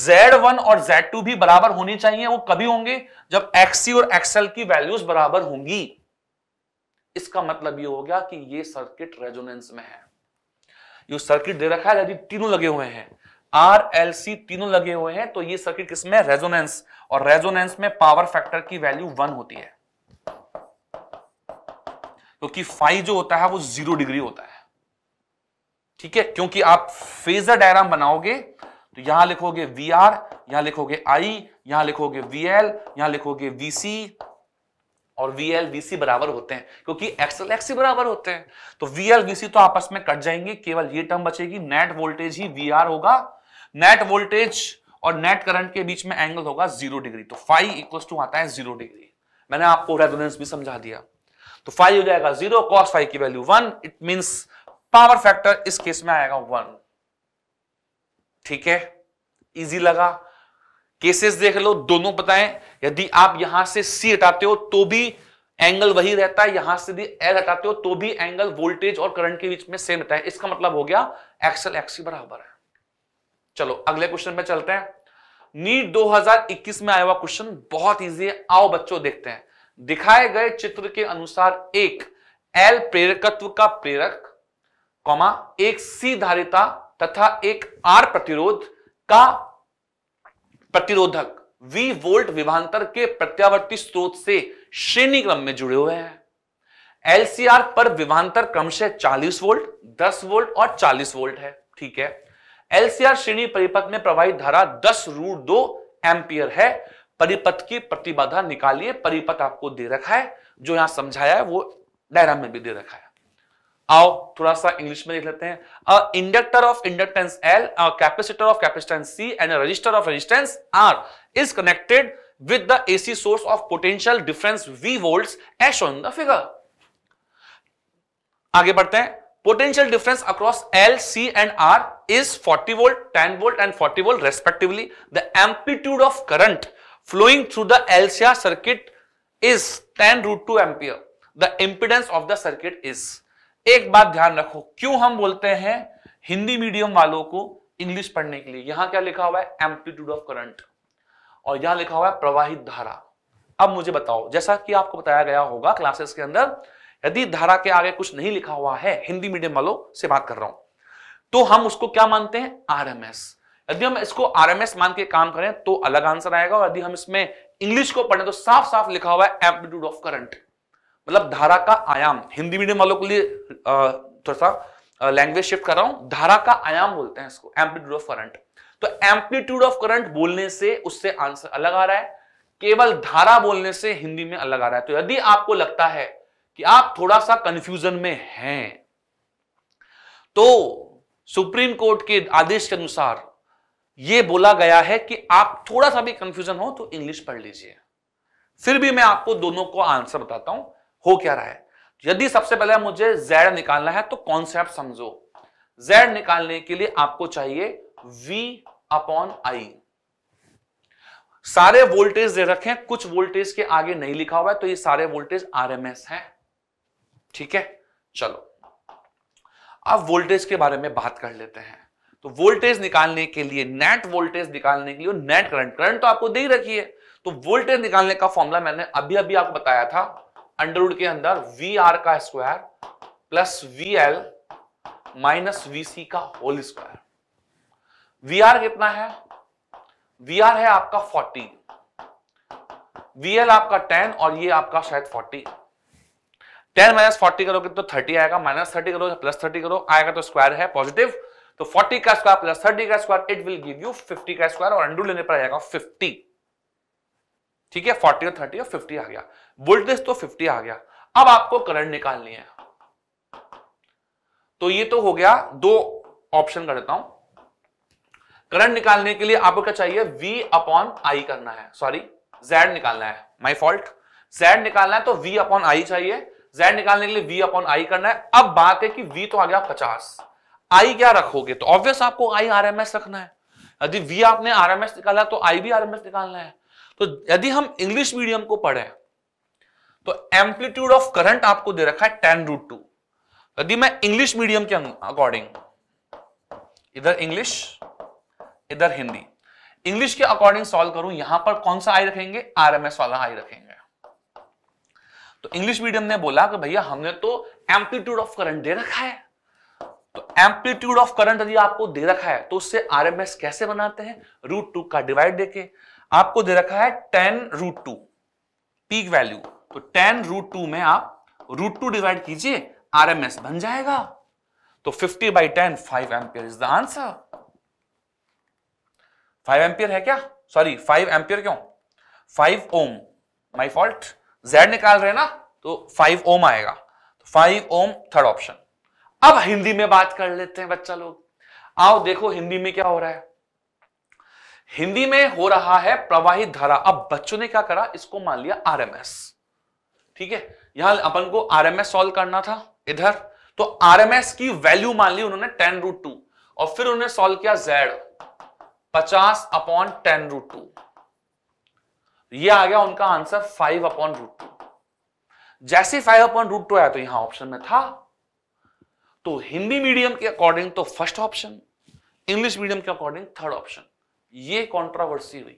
z1 और z2 भी बराबर होनी चाहिए वो कभी होंगे जब एक्सी और एक्सएल की वैल्यूज बराबर होंगी इसका मतलब ये हो गया कि ये सर्किट रेजोनेंस में है ये सर्किट दे रखा है यदि तीनों लगे हुए हैं आर एल सी तीनों लगे हुए हैं तो ये सर्किट किसमें रेजोनेंस और रेजोनेंस में पावर फैक्टर की वैल्यू वन होती है क्योंकि तो फाइव जो होता है वो जीरो डिग्री होता है ठीक है क्योंकि आप फेजर डायग्राम बनाओगे तो यहां लिखोगे वी आर यहां लिखोगे आई यहां लिखोगे वी एल यहां लिखोगे वी सी और वी एल वी सी बराबर होते हैं क्योंकि एक्सएल एक्सी बराबर होते हैं तो वी एल वी सी तो आपस में कट जाएंगे केवल ये टर्म बचेगी नेट वोल्टेज ही वी आर होगा नेट वोल्टेज और नेट करंट के बीच में एंगल होगा जीरो डिग्री तो फाइव इक्वल्स टू आता है जीरो डिग्री मैंने आपको रेजोनेंस भी समझा दिया तो फाइव हो जाएगा जीरो कॉस फाइव की value one it mean power factor इस केस में आएगा वन ठीक है इजी लगा केसेस देख लो दोनों बताएं यदि आप यहां से सी हटाते हो तो भी एंगल वही रहता है यहां से एल हटाते हो तो भी एंगल वोल्टेज और करंट के बीच में सेम रहता है इसका मतलब हो गया एक्सएल एक्सी बराबर है चलो अगले क्वेश्चन पे चलते हैं नीट 2021 में आया हुआ क्वेश्चन बहुत इजी है आओ बच्चों देखते हैं दिखाए गए चित्र के अनुसार एक एल प्रेरकत्व का प्रेरक कौमा एक सी धारिता तथा एक आर प्रतिरोध का प्रतिरोधक वी वोल्ट विभांतर के प्रत्यावर्ती स्रोत से श्रेणी क्रम में जुड़े हुए हैं एलसीआर पर विभांतर क्रमशः 40 वोल्ट 10 वोल्ट और 40 वोल्ट है ठीक है एलसीआर श्रेणी परिपथ में प्रवाहित धारा दस रूट दो एम्पियर है परिपथ की प्रतिबाधा निकालिए परिपथ आपको दे रखा है जो यहां समझाया है वो डायग्राम में भी दे रखा है आओ थोड़ा सा इंग्लिश में देख लेते हैं a inductor of inductance L capacitor of capacitance C and resistor of resistance R is connected with the AC source of potential difference V volt as on the figure आगे बढ़ते हैं potential difference across L C and R is forty volt ten volt and forty volt respectively the amplitude of current flowing through the LCR circuit is ten root two ampere the impedance of the circuit is एक बात ध्यान रखो क्यों हम बोलते हैं Hindi medium वालों को इंग्लिश पढ़ने के लिए यहां क्या लिखा हुआ है एम्पलीट्यूड ऑफ करंट और यहां लिखा हुआ है प्रवाहित धारा अब मुझे बताओ जैसा कि आपको बताया गया होगा क्लासेस के अंदर यदि धारा के आगे कुछ नहीं लिखा हुआ है हिंदी मीडियम वालों से बात कर रहा हूं तो हम उसको क्या मानते हैं आरएमएस यदि हम इसको आरएमएस मान के काम करें तो अलग आंसर आएगा और यदि हम इसमें इंग्लिश को पढ़ें तो साफ साफ लिखा हुआ है एम्पलीट्यूड ऑफ करंट मतलब धारा का आयाम हिंदी मीडियम वालों के लिए थोड़ा सा लैंग्वेज शिफ्ट कर रहा हूं धारा का आयाम बोलते हैं इसको एम्पलीट्यूड ऑफ करंट तो एम्पलीट्यूड ऑफ करंट बोलने से उससे आंसर अलग आ रहा है केवल धारा बोलने से हिंदी में अलग आ रहा है तो यदि आपको लगता है कि आप थोड़ा सा कंफ्यूजन में हैं तो सुप्रीम कोर्ट के आदेश के अनुसार यह बोला गया है कि आप थोड़ा सा भी कंफ्यूजन हो तो इंग्लिश पढ़ लीजिए फिर भी मैं आपको दोनों को आंसर बताता हूं हो क्या रहा है यदि सबसे पहले मुझे z निकालना है तो कॉन्सेप्ट समझो z निकालने के लिए आपको चाहिए v अपॉन आई सारे वोल्टेज दे रखे हैं कुछ वोल्टेज के आगे नहीं लिखा हुआ है तो ये सारे वोल्टेज एस हैं ठीक है चलो अब वोल्टेज के बारे में बात कर लेते हैं तो वोल्टेज निकालने के लिए नेट वोल्टेज निकालने के लिए नेट करंट करंट तो आपको दे ही रखी है तो वोल्टेज निकालने का फॉर्मूला मैंने अभी अभी आपको बताया था अंडरवुड के अंदर वी आर का square plus V L minus V C का होल स्क्वायर वी आर कितना है वी आर है आपका फोर्टी वी एल आपका टेन और ये आपका शायद फोर्टी टेन माइनस फोर्टी करोगे तो थर्टी आएगा माइनस थर्टी करो प्लस थर्टी करो आएगा तो स्क्वायर है पॉजिटिव तो फोर्टी का स्क्वायर प्लस थर्टी का square it will give you fifty का स्क्वायर और अंडू लेने पर आएगा फिफ्टी ठीक है फोर्टी और थर्टी और फिफ्टी आ गया वोल्टेज तो फिफ्टी आ गया अब आपको करंट निकालनी है तो ये तो हो गया दो ऑप्शन कर देता हूं करंट निकालने के लिए आपको क्या चाहिए V अपॉन आई करना है सॉरी Z निकालना है माई फॉल्ट Z निकालना है तो V अपॉन आई चाहिए Z निकालने के लिए V अपॉन आई करना है अब बात है कि V तो आ गया 50 I क्या रखोगे तो ऑब्वियस आपको I एस रखना है यदि V आपने आरएमएस निकाला तो I भी एस निकालना है तो यदि हम इंग्लिश मीडियम को पढ़े तो एम्पलीट्यूड ऑफ करंट आपको दे रखा है टेन रूट टू यदि मैं इंग्लिश मीडियम के अकॉर्डिंग इधर इंग्लिश इधर हिंदी इंग्लिश के अकॉर्डिंग सॉल्व करूं यहां पर कौन सा आई रखेंगे एस वाला आई रखेंगे तो इंग्लिश मीडियम ने बोला कि भैया हमने तो एम्पलीट्यूड ऑफ करंट दे रखा है तो एम्पलीट्यूड ऑफ करंट यदि आपको दे रखा है तो उससे आरएमएस कैसे बनाते हैं रूट टू का डिवाइड देके आपको दे रखा है ten root two peak value तो टेन रूट टू में आप रूट टू डिवाइड कीजिए आरएमएस बन जाएगा तो 50 by ten five ampere is the answer five ampere है क्या सॉरी फाइव एम्पियर क्यों five ohm my fault Z निकाल रहे ना तो फाइव ओम आएगा तो फाइव ओम थर्ड ऑप्शन अब हिंदी में बात कर लेते हैं बच्चा लोग आओ देखो हिंदी में क्या हो रहा है हिंदी में हो रहा है प्रवाहित धारा अब बच्चों ने क्या करा इसको मान लिया आरएमएस ठीक है यहां अपन को आरएमएस सॉल्व करना था इधर तो आरएमएस की वैल्यू मान ली उन्होंने टेन रूट टू और फिर उन्होंने सॉल्व किया जेड पचास अपॉन टेन रूट टू यह आ गया उनका answer five upon root two जैसे फाइव अपॉन रूट टू आया तो यहां ऑप्शन में था तो हिंदी मीडियम के अकॉर्डिंग तो फर्स्ट ऑप्शन इंग्लिश मीडियम के अकॉर्डिंग थर्ड ऑप्शन ये कॉन्ट्रावर्सी हुई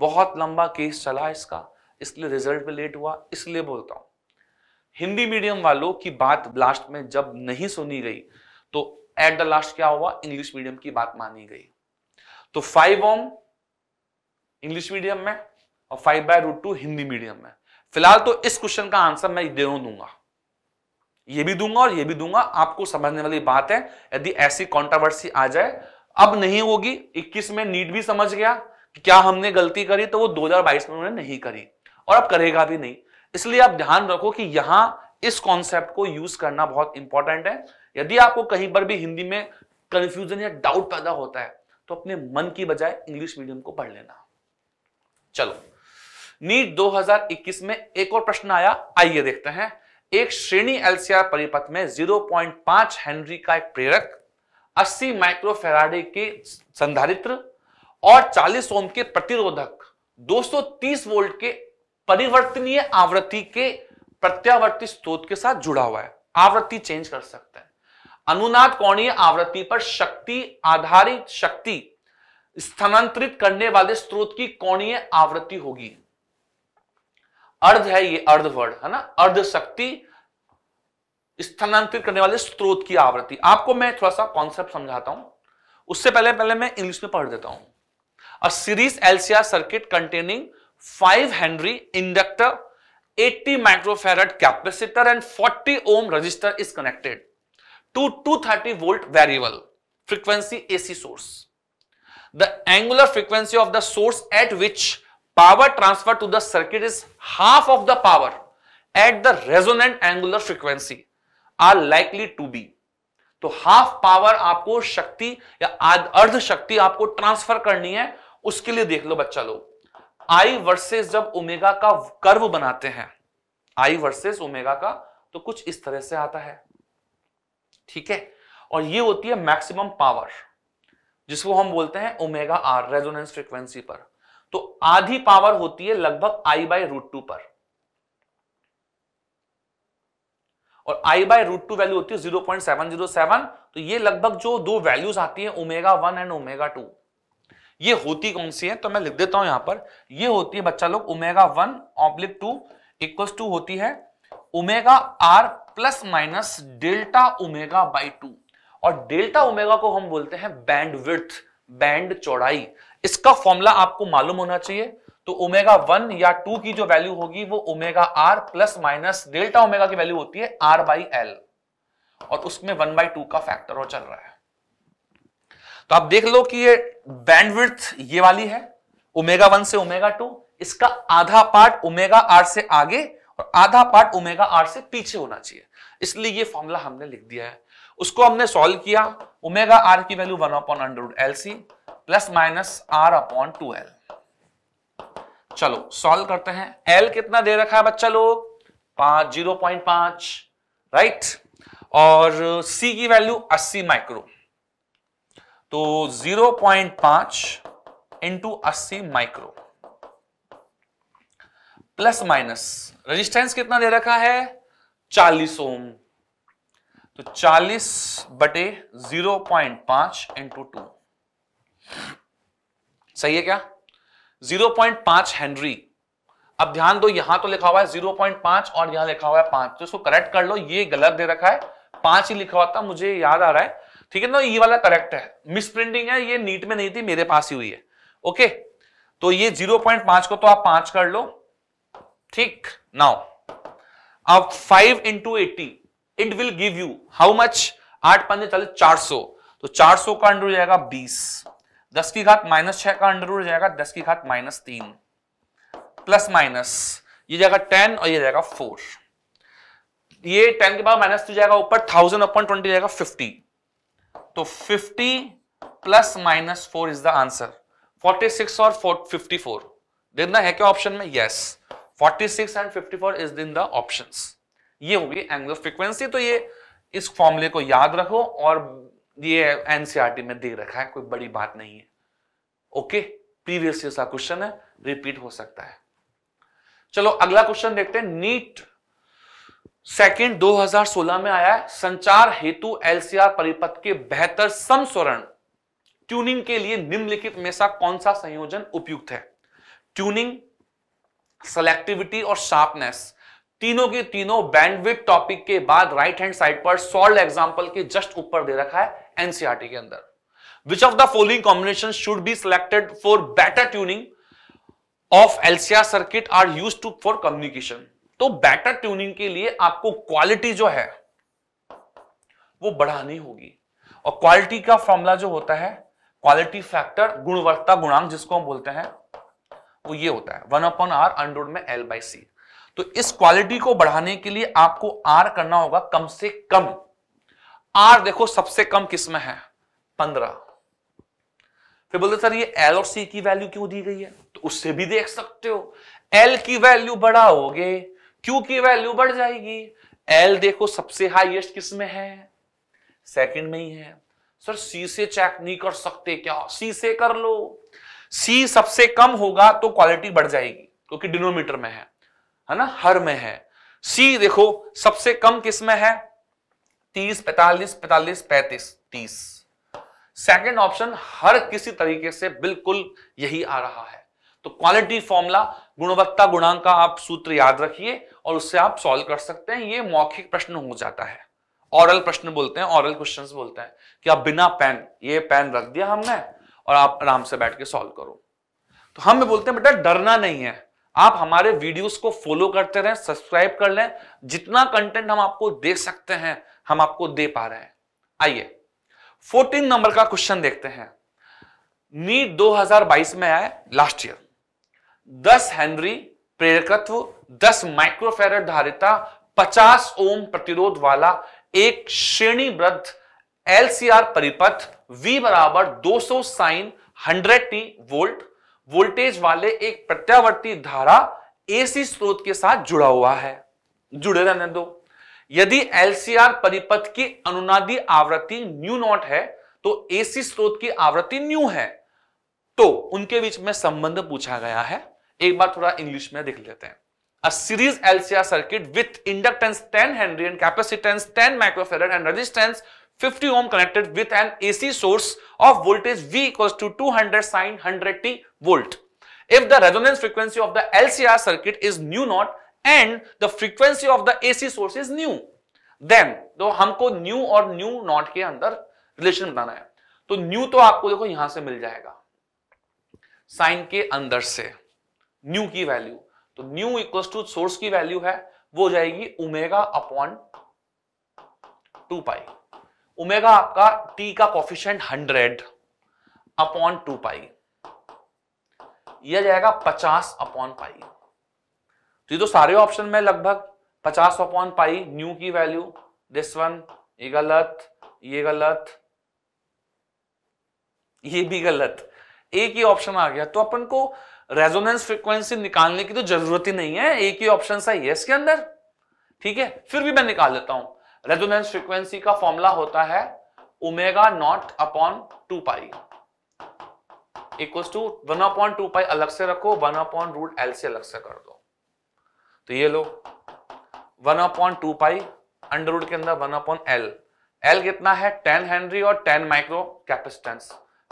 बहुत लंबा केस चला इसका इसलिए रिजल्ट पे लेट हुआ इसलिए बोलता हूं हिंदी मीडियम वालों की बात लास्ट में जब नहीं सुनी गई तो एट द लास्ट क्या हुआ इंग्लिश मीडियम की बात मानी गई तो फाइव ओम इंग्लिश मीडियम में और five by root two Hindi medium में फिलहाल तो इस क्वेश्चन का आंसर मैं दे दूंगा ये भी दूंगा और ये भी दूंगा आपको समझने वाली बात है यदि ऐसी कॉन्ट्रावर्सी आ जाए अब नहीं होगी 21 में नीट भी समझ गया कि क्या हमने गलती करी तो वो 2022 में उन्होंने नहीं करी और अब करेगा भी नहीं इसलिए आप ध्यान रखो कि यहां इस कॉन्सेप्ट को यूज करना बहुत इंपॉर्टेंट है यदि आपको कहीं पर भी हिंदी में कंफ्यूजन या डाउट पैदा होता है तो अपने मन की बजाय इंग्लिश मीडियम को पढ़ लेना चलो नीट 2021 में एक और प्रश्न आया आइए देखते हैं एक श्रेणी एलसीआर परिपथ में 0.5 हेनरी का एक प्रेरक 80 माइक्रोफेराडे के संधारित्र और 40 ओम के प्रतिरोधक 230 वोल्ट के परिवर्तनीय आवृत्ति के प्रत्यावर्ती स्रोत के साथ जुड़ा हुआ है आवृत्ति चेंज कर सकते हैं अनुनाद कोणीय आवृत्ति पर शक्ति आधारित शक्ति स्थानांतरित करने वाले स्रोत की कोणीय आवृत्ति होगी अर्ध है ये अर्धवर्ड है ना अर्ध शक्ति स्थानांतरित करने वाले स्रोत की आवृत्ति आपको मैं थोड़ा सा कॉन्सेप्ट समझाता हूं उससे पहले पहले मैं इंग्लिश में पढ़ देता हूं a series LCR circuit containing five henry inductor 80 microfarad capacitor and 40 ohm resistor is connected to 230 volt variable frequency AC source the angular frequency of the source at which power transfer to the circuit is half of the power at the resonant angular frequency are likely to be तो half power आपको शक्ति या अर्ध शक्ति आपको transfer करनी है उसके लिए देख लो बच्चा लोग आई वर्सेस जब ओमेगा का कर्व बनाते हैं आई वर्सेस ओमेगा का तो कुछ इस तरह से आता है ठीक है और ये होती है मैक्सिमम पावर जिसको हम बोलते हैं ओमेगा आर रेजोनेंस फ्रीक्वेंसी पर तो आधी पावर होती है लगभग आई बाई रूट टू पर और I by root two value होती है zero point seven zero seven तो ये लगभग जो दो वैल्यूज आती है omega one and omega two ये होती कौन सी है तो मैं लिख देता हूं यहां पर ये होती है बच्चा लोग omega one oblique two equal to होती है omega R plus minus delta omega by two और डेल्टा ओमेगा को हम बोलते हैं बैंड बैंड चौड़ाई इसका फॉर्मूला आपको मालूम होना चाहिए तो ओमेगा वन या टू की जो वैल्यू होगी वो omega R plus minus delta omega की वैल्यू होती है आर बाई एल और उसमें वन बाई टू का फैक्टर और चल रहा है तो आप देख लो कि ये बैंडविड्थ ये वाली है ओमेगा वन से ओमेगा टू इसका आधा पार्ट ओमेगा आर से आगे और आधा पार्ट ओमेगा आर से पीछे होना चाहिए इसलिए ये फॉर्मूला हमने लिख दिया है उसको हमने सॉल्व किया ओमेगा आर की value one upon under L C plus minus R upon two L चलो सॉल्व करते हैं एल कितना दे रखा है बच्चा लोग पांच जीरो पॉइंट पांच राइट और सी की वैल्यू अस्सी माइक्रो तो जीरो पॉइंट पांच इंटू अस्सी माइक्रो प्लस माइनस रेजिस्टेंस कितना दे रखा है 40 ओम तो 40 बटे 0.5 पॉइंट पांच इंटू टू सही है क्या जीरो पॉइंट पांच हेनरी अब ध्यान दो यहां तो लिखा हुआ है जीरो पॉइंट पांच और यहां लिखा हुआ है पांच तो इसको करेक्ट कर लो ये गलत दे रखा है पांच ही लिखा हुआ था मुझे याद आ रहा है ठीक है ना ये वाला करेक्ट है मिस प्रिंटिंग है ये नीट में नहीं थी मेरे पास ही हुई है ओके तो ये जीरो पॉइंट पांच को तो आप पांच कर लो ठीक नाउ अब five into eighty it will give you how much आठ पंद्रह चालीस चार सौ तो चार सौ का अंडर हो जाएगा बीस दस की घात माइनस छह का अंडर रूट जाएगा दस की घात माइनस तीन प्लस माइनस ये जाएगा टेन और ये जाएगा फोर ये टेन के बाद माइनस टू जाएगा ऊपर थाउजेंड अपॉन ट्वेंटी जाएगा फिफ्टी तो fifty plus minus four is the answer forty six और फिफ्टी फोर देखना है क्या ऑप्शन में yes forty six and fifty four is in the option ये होगी एंगल फ्रिक्वेंसी तो ये इस फॉर्मूले को याद रखो और ये एनसीआरटी e में दे रखा है कोई बड़ी बात नहीं है ओके प्रीवियस ईयर का क्वेश्चन है रिपीट हो सकता है चलो अगला क्वेश्चन देखते हैं नीट सेकेंड 2016 में आया है संचार हेतु एलसीआर परिपथ के बेहतर समस्वरण ट्यूनिंग के लिए निम्नलिखित में सा कौन सा संयोजन उपयुक्त है ट्यूनिंग सेलेक्टिविटी और शार्पनेस तीनों के तीनों बैंडविथ टॉपिक के बाद राइट हैंड साइड पर सॉल्व एग्जाम्पल के जस्ट ऊपर दे रखा है एनसीआरटी के अंदर which of the following combination should be selected for better tuning of LCR circuit are used to for communication तो बेटर ट्यूनिंग के लिए आपको क्वालिटी जो है वो बढ़ानी होगी और क्वालिटी का फॉर्मूला जो होता है क्वालिटी फैक्टर गुणवत्ता गुणांक जिसको हम बोलते हैं वो ये होता है वन अपॉन आर अंडोड में एल बाई सी तो इस क्वालिटी को बढ़ाने के लिए आपको आर करना होगा कम से कम आर देखो सबसे कम किस्म है पंद्रह फिर बोलते सर ये एल और सी की वैल्यू क्यों दी गई है तो उससे भी देख सकते हो एल की वैल्यू बढ़ाओगे क्यू की वैल्यू बढ़ जाएगी एल देखो सबसे हाईएस्ट किस्म है सेकंड में ही है सर सी से चेक नहीं कर सकते क्या सी से कर लो सी सबसे कम होगा तो क्वालिटी बढ़ जाएगी क्योंकि डिनोमीटर में है है ना हर में है सी देखो सबसे कम किस्म है तीस पैतालीस पैतालीस पैंतीस तीस सेकेंड ऑप्शन हर किसी तरीके से बिल्कुल यही आ रहा है तो क्वालिटी फॉर्मूला गुणवत्ता गुणांक का आप सूत्र याद रखिए और उससे आप सॉल्व कर सकते हैं ये मौखिक प्रश्न हो जाता है ऑरल प्रश्न बोलते हैं ऑरल क्वेश्चंस बोलते हैं कि आप बिना पेन ये पेन रख दिया हमने और आप आराम से बैठ के सॉल्व करो तो हम बोलते हैं बेटा डरना नहीं है आप हमारे वीडियोस को फॉलो करते रहें सब्सक्राइब कर लें जितना कंटेंट हम आपको दे सकते हैं हम आपको दे पा रहे हैं आइए 14 नंबर का क्वेश्चन देखते हैं नीट 2022 में आए लास्ट ईयर 10 हेनरी प्रेरकत्व 10 माइक्रोफेरड धारिता 50 ओम प्रतिरोध वाला एक श्रेणीबद्ध एलसीआर परिपथ V बराबर 200 sine hundred T volt voltage वाले एक प्रत्यावर्ती धारा एसी स्रोत के साथ जुड़ा हुआ है जुड़े रहने दो यदि एलसीआर परिपथ की अनुनादी आवृत्ति न्यू नॉट है तो एसी स्रोत की आवृत्ति न्यू है तो उनके बीच में संबंध पूछा गया है एक बार थोड़ा इंग्लिश में देख लेते हैं a series LCR circuit with inductance ten henry and capacitance ten microfarad and resistance 50 ohm connected with an AC source of voltage V equals to hundred sine hundred T volt if the resonance frequency of the LCR circuit is nu naught and the frequency of the AC source is nu then तो हमको new और new not के अंदर relation बनाना है तो new तो आपको देखो यहां से मिल जाएगा साइन के अंदर से न्यू की वैल्यू तो न्यू इक्वल टू सोर्स की वैल्यू है वो जाएगी omega upon two pi omega आपका टी का coefficient hundred upon two pi यह जाएगा पचास अपॉन पाई तो ये तो सारे ऑप्शन में लगभग पचास अपॉन पाई न्यू की वैल्यू दिस वन ये गलत ये गलत ये भी गलत एक ही ऑप्शन आ गया तो अपन को रेजोनेंस फ्रीक्वेंसी निकालने की तो जरूरत ही नहीं है एक ही ऑप्शन है इसके अंदर ठीक है फिर भी मैं निकाल लेता हूं रेजोनेंस फ्रीक्वेंसी का फॉर्मूला होता है omega naught upon two pi equal to one upon two pi अलग से रखो वन अपॉन रूट एल से अलग से कर दो तो ये लो one upon two pi under root के अंदर वन अपॉन एल एल कितना है टेन हेनरी और टेन माइक्रो कैपेसिटेंस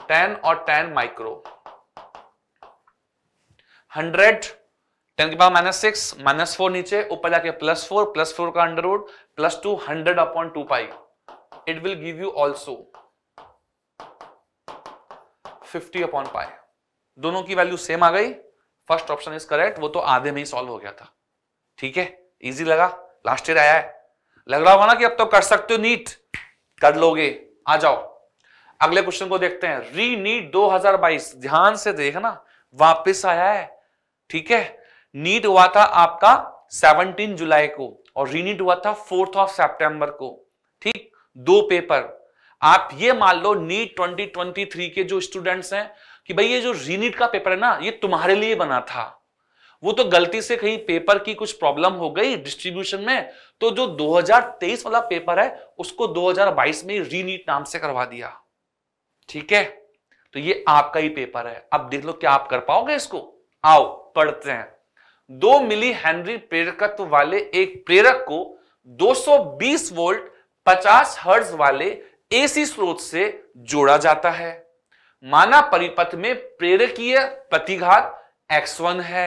टेन और टेन माइक्रो हंड्रेड टेन के पास माइनस सिक्स माइनस फोर नीचे ऊपर जाके प्लस फोर प्लस फोर का under root plus two hundred upon two pi it will give you also fifty upon pi दोनों की value same आ गई फर्स्ट ऑप्शन इज करेक्ट वो तो आधे में ही सॉल्व हो गया था ठीक है इजी लगा लास्ट ईयर आया है लग रहा होगा ना कि अब तो कर सकते हो नीट कर लोगे आ जाओ अगले क्वेश्चन को देखते हैं री नीट दो ध्यान से देखना वापिस आया है ठीक है नीट हुआ था आपका 17 जुलाई को और रीनीट हुआ था फोर्थ ऑफ सितंबर को ठीक दो पेपर आप ये मान लो नीट 2023 के जो स्टूडेंट्स हैं कि भाई ये जो रीनीट का पेपर है ना ये तुम्हारे लिए बना था वो तो गलती से कहीं पेपर की कुछ प्रॉब्लम हो गई डिस्ट्रीब्यूशन में तो जो 2023 वाला पेपर है उसको 2022 में रीनीट नाम से करवा दिया ठीक है तो ये आपका ही पेपर है अब देख लो क्या आप कर पाओगे इसको आओ पढ़ते हैं दो मिली हेनरी प्रेरकत्व वाले एक प्रेरक को 220 वोल्ट 50 हर्ज वाले एसी स्रोत से जोड़ा जाता है माना परिपथ में प्रेरकीय प्रतिघात एक्स है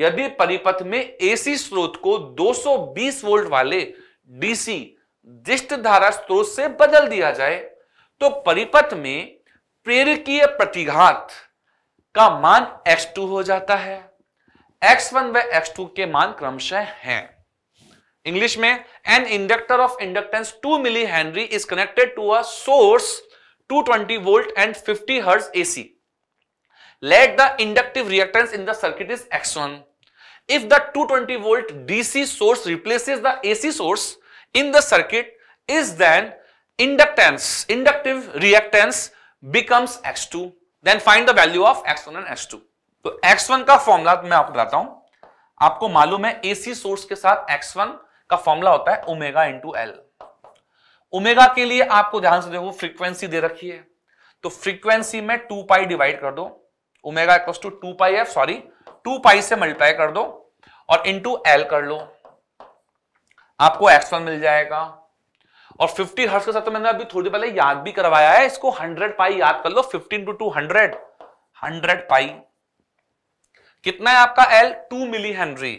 यदि परिपथ में एसी स्रोत को 220 वोल्ट वाले डीसी दिष्ट धारा स्रोत से बदल दिया जाए तो परिपथ में प्रेरकीय प्रतिघात का मान x2 हो जाता है x1 व x2 के मान क्रमशः हैं इंग्लिश में an inductor of inductance 2 milli henry is connected to a source 220 volt and 50 hertz AC let the inductive reactance in the circuit is X one if the two twenty volt DC source replaces the AC source in the circuit is then inductance inductive reactance becomes X two then find the value of X one and X two तो X one का formula मैं आपको बताता हूं आपको मालूम है AC source के साथ एक्स वन का फॉर्मूला होता है ओमेगा इंटू एल ओमेगा के लिए आपको ध्यान से देखो फ्रीक्वेंसी दे रखी है तो फ्रीक्वेंसी में टू पाई डिवाइड कर दो omega equals to two pi F sorry two pi से मल्टीप्लाई कर दो और इनटू एल कर लो आपको एक्स वन मिल जाएगा और 50 हर्ट्ज के साथ तो मैंने अभी थोड़ी पहले याद भी करवाया है इसको 100 पाई याद कर लो 15 टू हंड्रेड हंड्रेड पाई कितना है आपका एल टू मिली हेनरी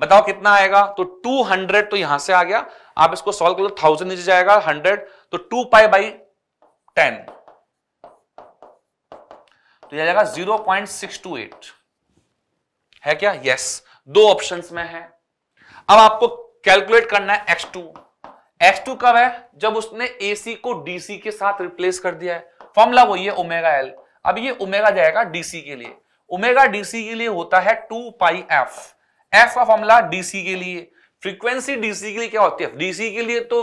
बताओ कितना आएगा तो 200 तो यहां से आ गया आप इसको सॉल्व कर लो थाउजेंड नीचे जाएगा 100 तो 2 पाई बाई टेन तो यह जाएगा zero point six two eight है क्या यस दो ऑप्शंस में है अब आपको कैलकुलेट करना है एक्स टू एक्स टू कब है जब उसने एसी को डीसी के साथ रिप्लेस कर दिया है फॉर्मुला वही है ओमेगा एल अब ये ओमेगा जाएगा डीसी के लिए ओमेगा डीसी के लिए होता है टू पाई एफ एफ का फॉर्मूला डीसी के लिए फ्रीक्वेंसी डीसी के लिए क्या होती है डीसी के लिए तो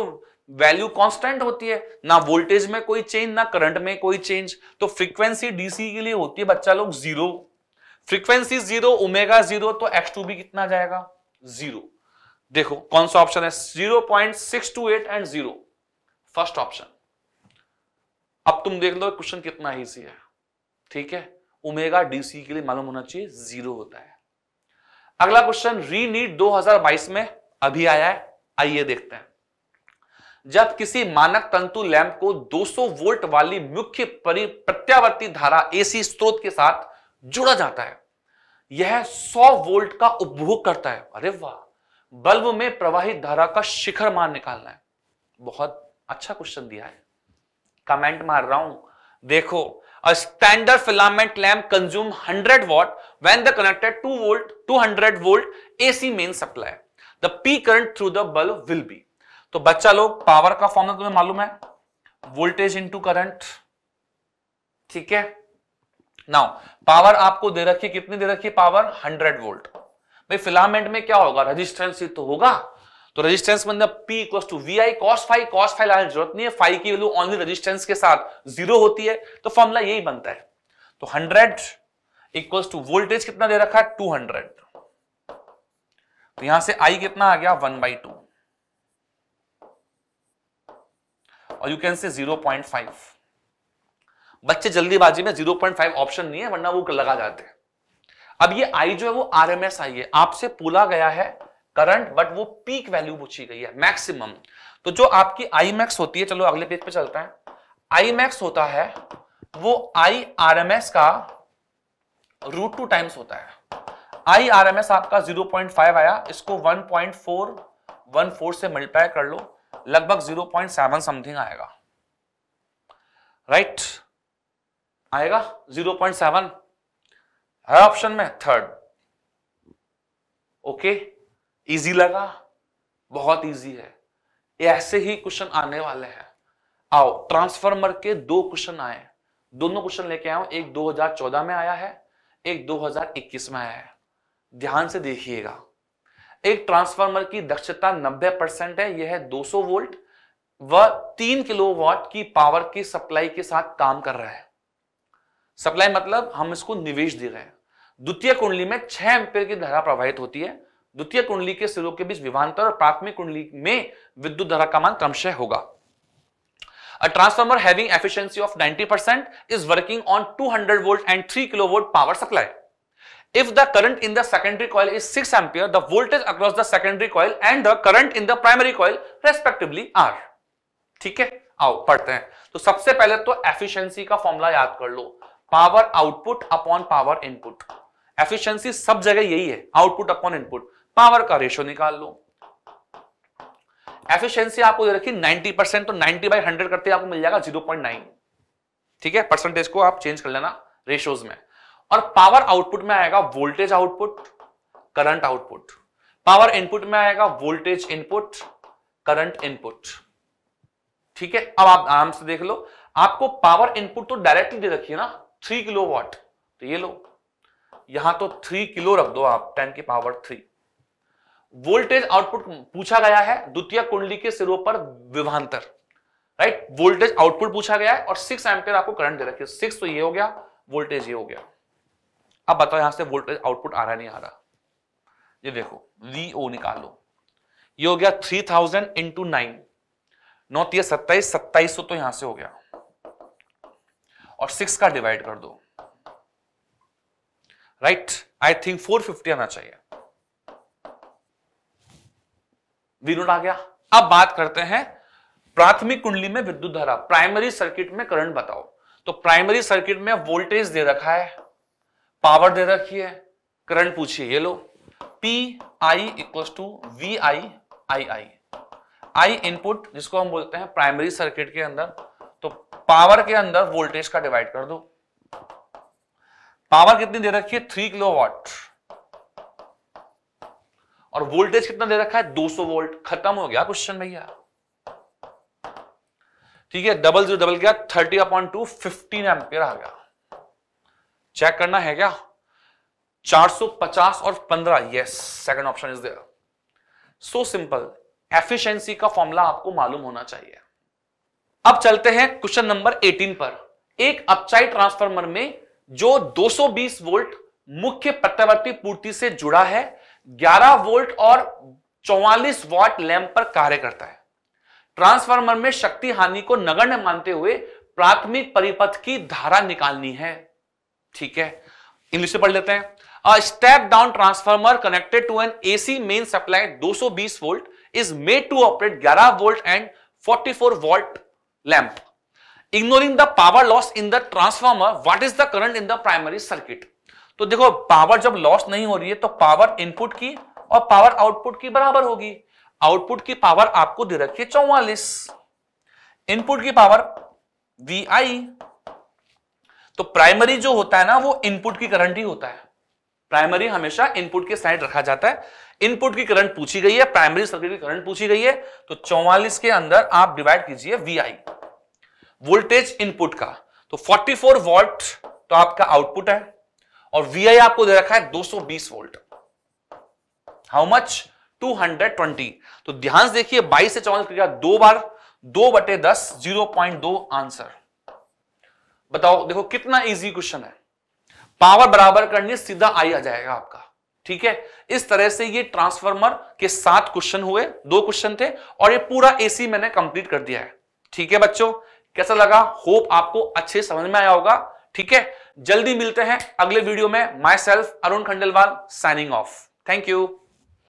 वैल्यू कांस्टेंट होती है ना वोल्टेज में कोई चेंज ना करंट में कोई चेंज तो फ्रीक्वेंसी डीसी के लिए होती है बच्चा लोग zero frequency zero omega zero तो एक्स टू भी कितना जाएगा जीरो देखो कौन सा ऑप्शन है zero point six two eight and zero first option अब तुम देख लो क्वेश्चन कितना ईजी है ठीक है उमेगा डीसी के लिए मालूम होना चाहिए जीरो होता है अगला क्वेश्चन रीनीट 2022 में अभी आया है आइए देखते हैं जब किसी मानक तंतु लैंप को 200 वोल्ट वाली मुख्य प्रत्यावर्ती धारा एसी स्रोत के साथ जुड़ा जाता है यह 100 वोल्ट का उपभोग करता है अरे वाह बल्ब में प्रवाहित धारा का शिखर मान निकालना है बहुत अच्छा क्वेश्चन दिया है कमेंट मार रहा हूं देखो standard filament lamp consume hundred 100 when the connected to 2 two 200 volt AC main supply the peak current through the bulb will तो बच्चा लोग पावर का फॉर्मुला तुम्हें मालूम है वोल्टेज इंटू करंट ठीक है नाउ पावर आपको दे रखी कितनी दे रखी पावर 100 वोल्ट भाई फिलामेंट में क्या होगा रेजिस्टेंस ही तो होगा तो रेजिस्टेंस मतलब P equal to V I cos five cos five लाने की जरूरत नहीं है फाइव की वैल्यू ऑनली रेजिस्टेंस के साथ जीरो होती है तो फॉर्मूला यही बनता है तो हंड्रेड इक्वल टू वोल्टेज कितना दे रखा है टू हंड्रेड तो यहां से आई कितना आ गया वन बाई टू और यू कैन से 0.5 बच्चे जल्दीबाजी में 0.5 ऑप्शन नहीं है वरना वो लगा जाते हैं अब ये आई जो है वो आर एम एस आई है आपसे पूला गया है करंट बट वो पीक वैल्यू पूछी गई है मैक्सिमम तो जो आपकी आई मैक्स होती है चलो अगले पेज पे चलते हैं आई मैक्स होता है वो आई आर एम एस का रूट टू टाइम्स होता है आई आर एम एस आपका 0.5 आया इसको 1.4 1.4 से मल्टीप्लाई कर लो लगभग जीरो पॉइंट सेवन समथिंग आएगा राइट right? आएगा जीरो पॉइंट सेवन है ऑप्शन में थर्ड ओके इजी लगा बहुत इजी है ऐसे ही क्वेश्चन आने वाले हैं आओ ट्रांसफार्मर के दो क्वेश्चन आए दोनों क्वेश्चन लेके आया एक 2014 में आया है एक 2021 में आया है ध्यान से देखिएगा एक ट्रांसफार्मर की दक्षता 90 परसेंट है यह है 200 वोल्ट व 3 किलोवाट की पावर की सप्लाई के साथ काम कर रहा है सप्लाई मतलब हम इसको निवेश दे रहे हैं द्वितीय कुंडली में छह एम्पेयर की धारा प्रवाहित होती है द्वितीय कुंडली के सिरों के बीच विभांतर और प्राथमिक कुंडली में विद्युत धारा का मान क्रमशः होगा A having efficiency of of 90% is working on 200 volt and 3 kilowatt power supply if the current in the secondary coil is 6 ampere, the voltage across the secondary coil and the current in the primary coil respectively are. ठीक है आओ पढ़ते हैं तो सबसे पहले तो efficiency का फॉर्मूला याद कर लो power output upon power input efficiency सब जगह यही है आउटपुट अपॉन इनपुट पावर का रेशो निकाल लो एफिशिएंसी आपको दे रखी 90 परसेंट तो 90 बाई 100 करते आपको मिल जाएगा 0.9 ठीक है परसेंटेज को आप चेंज कर लेना रेशोज में और पावर आउटपुट में आएगा voltage output current output power input में आएगा वोल्टेज इनपुट करंट इनपुट ठीक है अब आप आराम से देख लो आपको पावर इनपुट तो डायरेक्टली दे रखिए ना थ्री किलो वॉट तो ये लो यहां तो थ्री किलो रख दो आप टेन की पावर थ्री वोल्टेज आउटपुट पूछा गया है द्वितीय कुंडली के सिरों पर विभांतर राइट वोल्टेज आउटपुट पूछा गया है और सिक्स एम्पियर आपको करंट दे रखिए सिक्स तो ये हो गया वोल्टेज ये हो गया अब बताओ यहां से वोल्टेज आउटपुट आ रहा नहीं आ रहा ये देखो वी ओ निकालो ये हो गया थ्री थाउजेंड इंटू नाइन नौ तीस सत्ताईस सत्ताईस सौ तो यहां से हो गया और सिक्स का डिवाइड कर दो right I think four fifty आना चाहिए विनोद आ गया अब बात करते हैं प्राथमिक कुंडली में विद्युत धारा प्राइमरी सर्किट में करंट बताओ तो प्राइमरी सर्किट में वोल्टेज दे रखा है पावर दे रखी है करंट पूछिए ये लो P I equals to V I I I I input जिसको हम बोलते हैं प्राइमरी सर्किट के अंदर तो पावर के अंदर वोल्टेज का डिवाइड कर दो पावर कितनी दे रखी है थ्री किलो वॉट और वोल्टेज कितना दे रखा है 200 वोल्ट खत्म हो गया क्वेश्चन भैया ठीक है डबल जीरो डबल गया थर्टी अपॉइंट टू फिफ्टीन एम्पियर आ गया चेक करना है क्या 450 और 15 yes second option is there so simple efficiency का फॉर्मूला आपको मालूम होना चाहिए अब चलते हैं क्वेश्चन नंबर 18 पर एक अपचाई ट्रांसफार्मर में जो 220 वोल्ट मुख्य प्रत्यावर्ती पूर्ति से जुड़ा है 11 वोल्ट और 44 वॉट लैंप पर कार्य करता है ट्रांसफार्मर में शक्ति हानि को नगण्य मानते हुए प्राथमिक परिपथ की धारा निकालनी है ठीक है इंग्लिश से पढ़ लेते हैं step down transformer connected to an AC main supply 220 volt is made to operate 11 volt and 44 volt lamp ignoring the power loss in the transformer what is the current in the primary circuit तो देखो power जब loss नहीं हो रही है तो power input की और पावर आउटपुट की बराबर होगी आउटपुट की पावर आपको दे रखिए चौवालिस इनपुट की पावर वी आई तो प्राइमरी जो होता है ना वो इनपुट की करंट ही होता है प्राइमरी हमेशा इनपुट के साइड रखा जाता है इनपुट की करंट पूछी गई है प्राइमरी सर्किट की करंट पूछी गई है तो 44 के अंदर आप डिवाइड कीजिए वी वोल्टेज इनपुट का तो 44 वोल्ट तो आपका आउटपुट है और वी आपको दे रखा है 220 वोल्ट हाउ मच 220 तो ध्यान से देखिए 22 से चौवालीस दो बार दो बटे दस जीरो पॉइंट दो आंसर बताओ देखो कितना इजी क्वेश्चन है पावर बराबर करने सीधा आई आ जाएगा आपका ठीक है इस तरह से ये ट्रांसफार्मर के सात क्वेश्चन हुए दो क्वेश्चन थे और ये पूरा एसी मैंने कंप्लीट कर दिया है ठीक है बच्चों कैसा लगा होप आपको अच्छे समझ में आया होगा ठीक है जल्दी मिलते हैं अगले वीडियो में myself Arun Khandelwal signing off thank you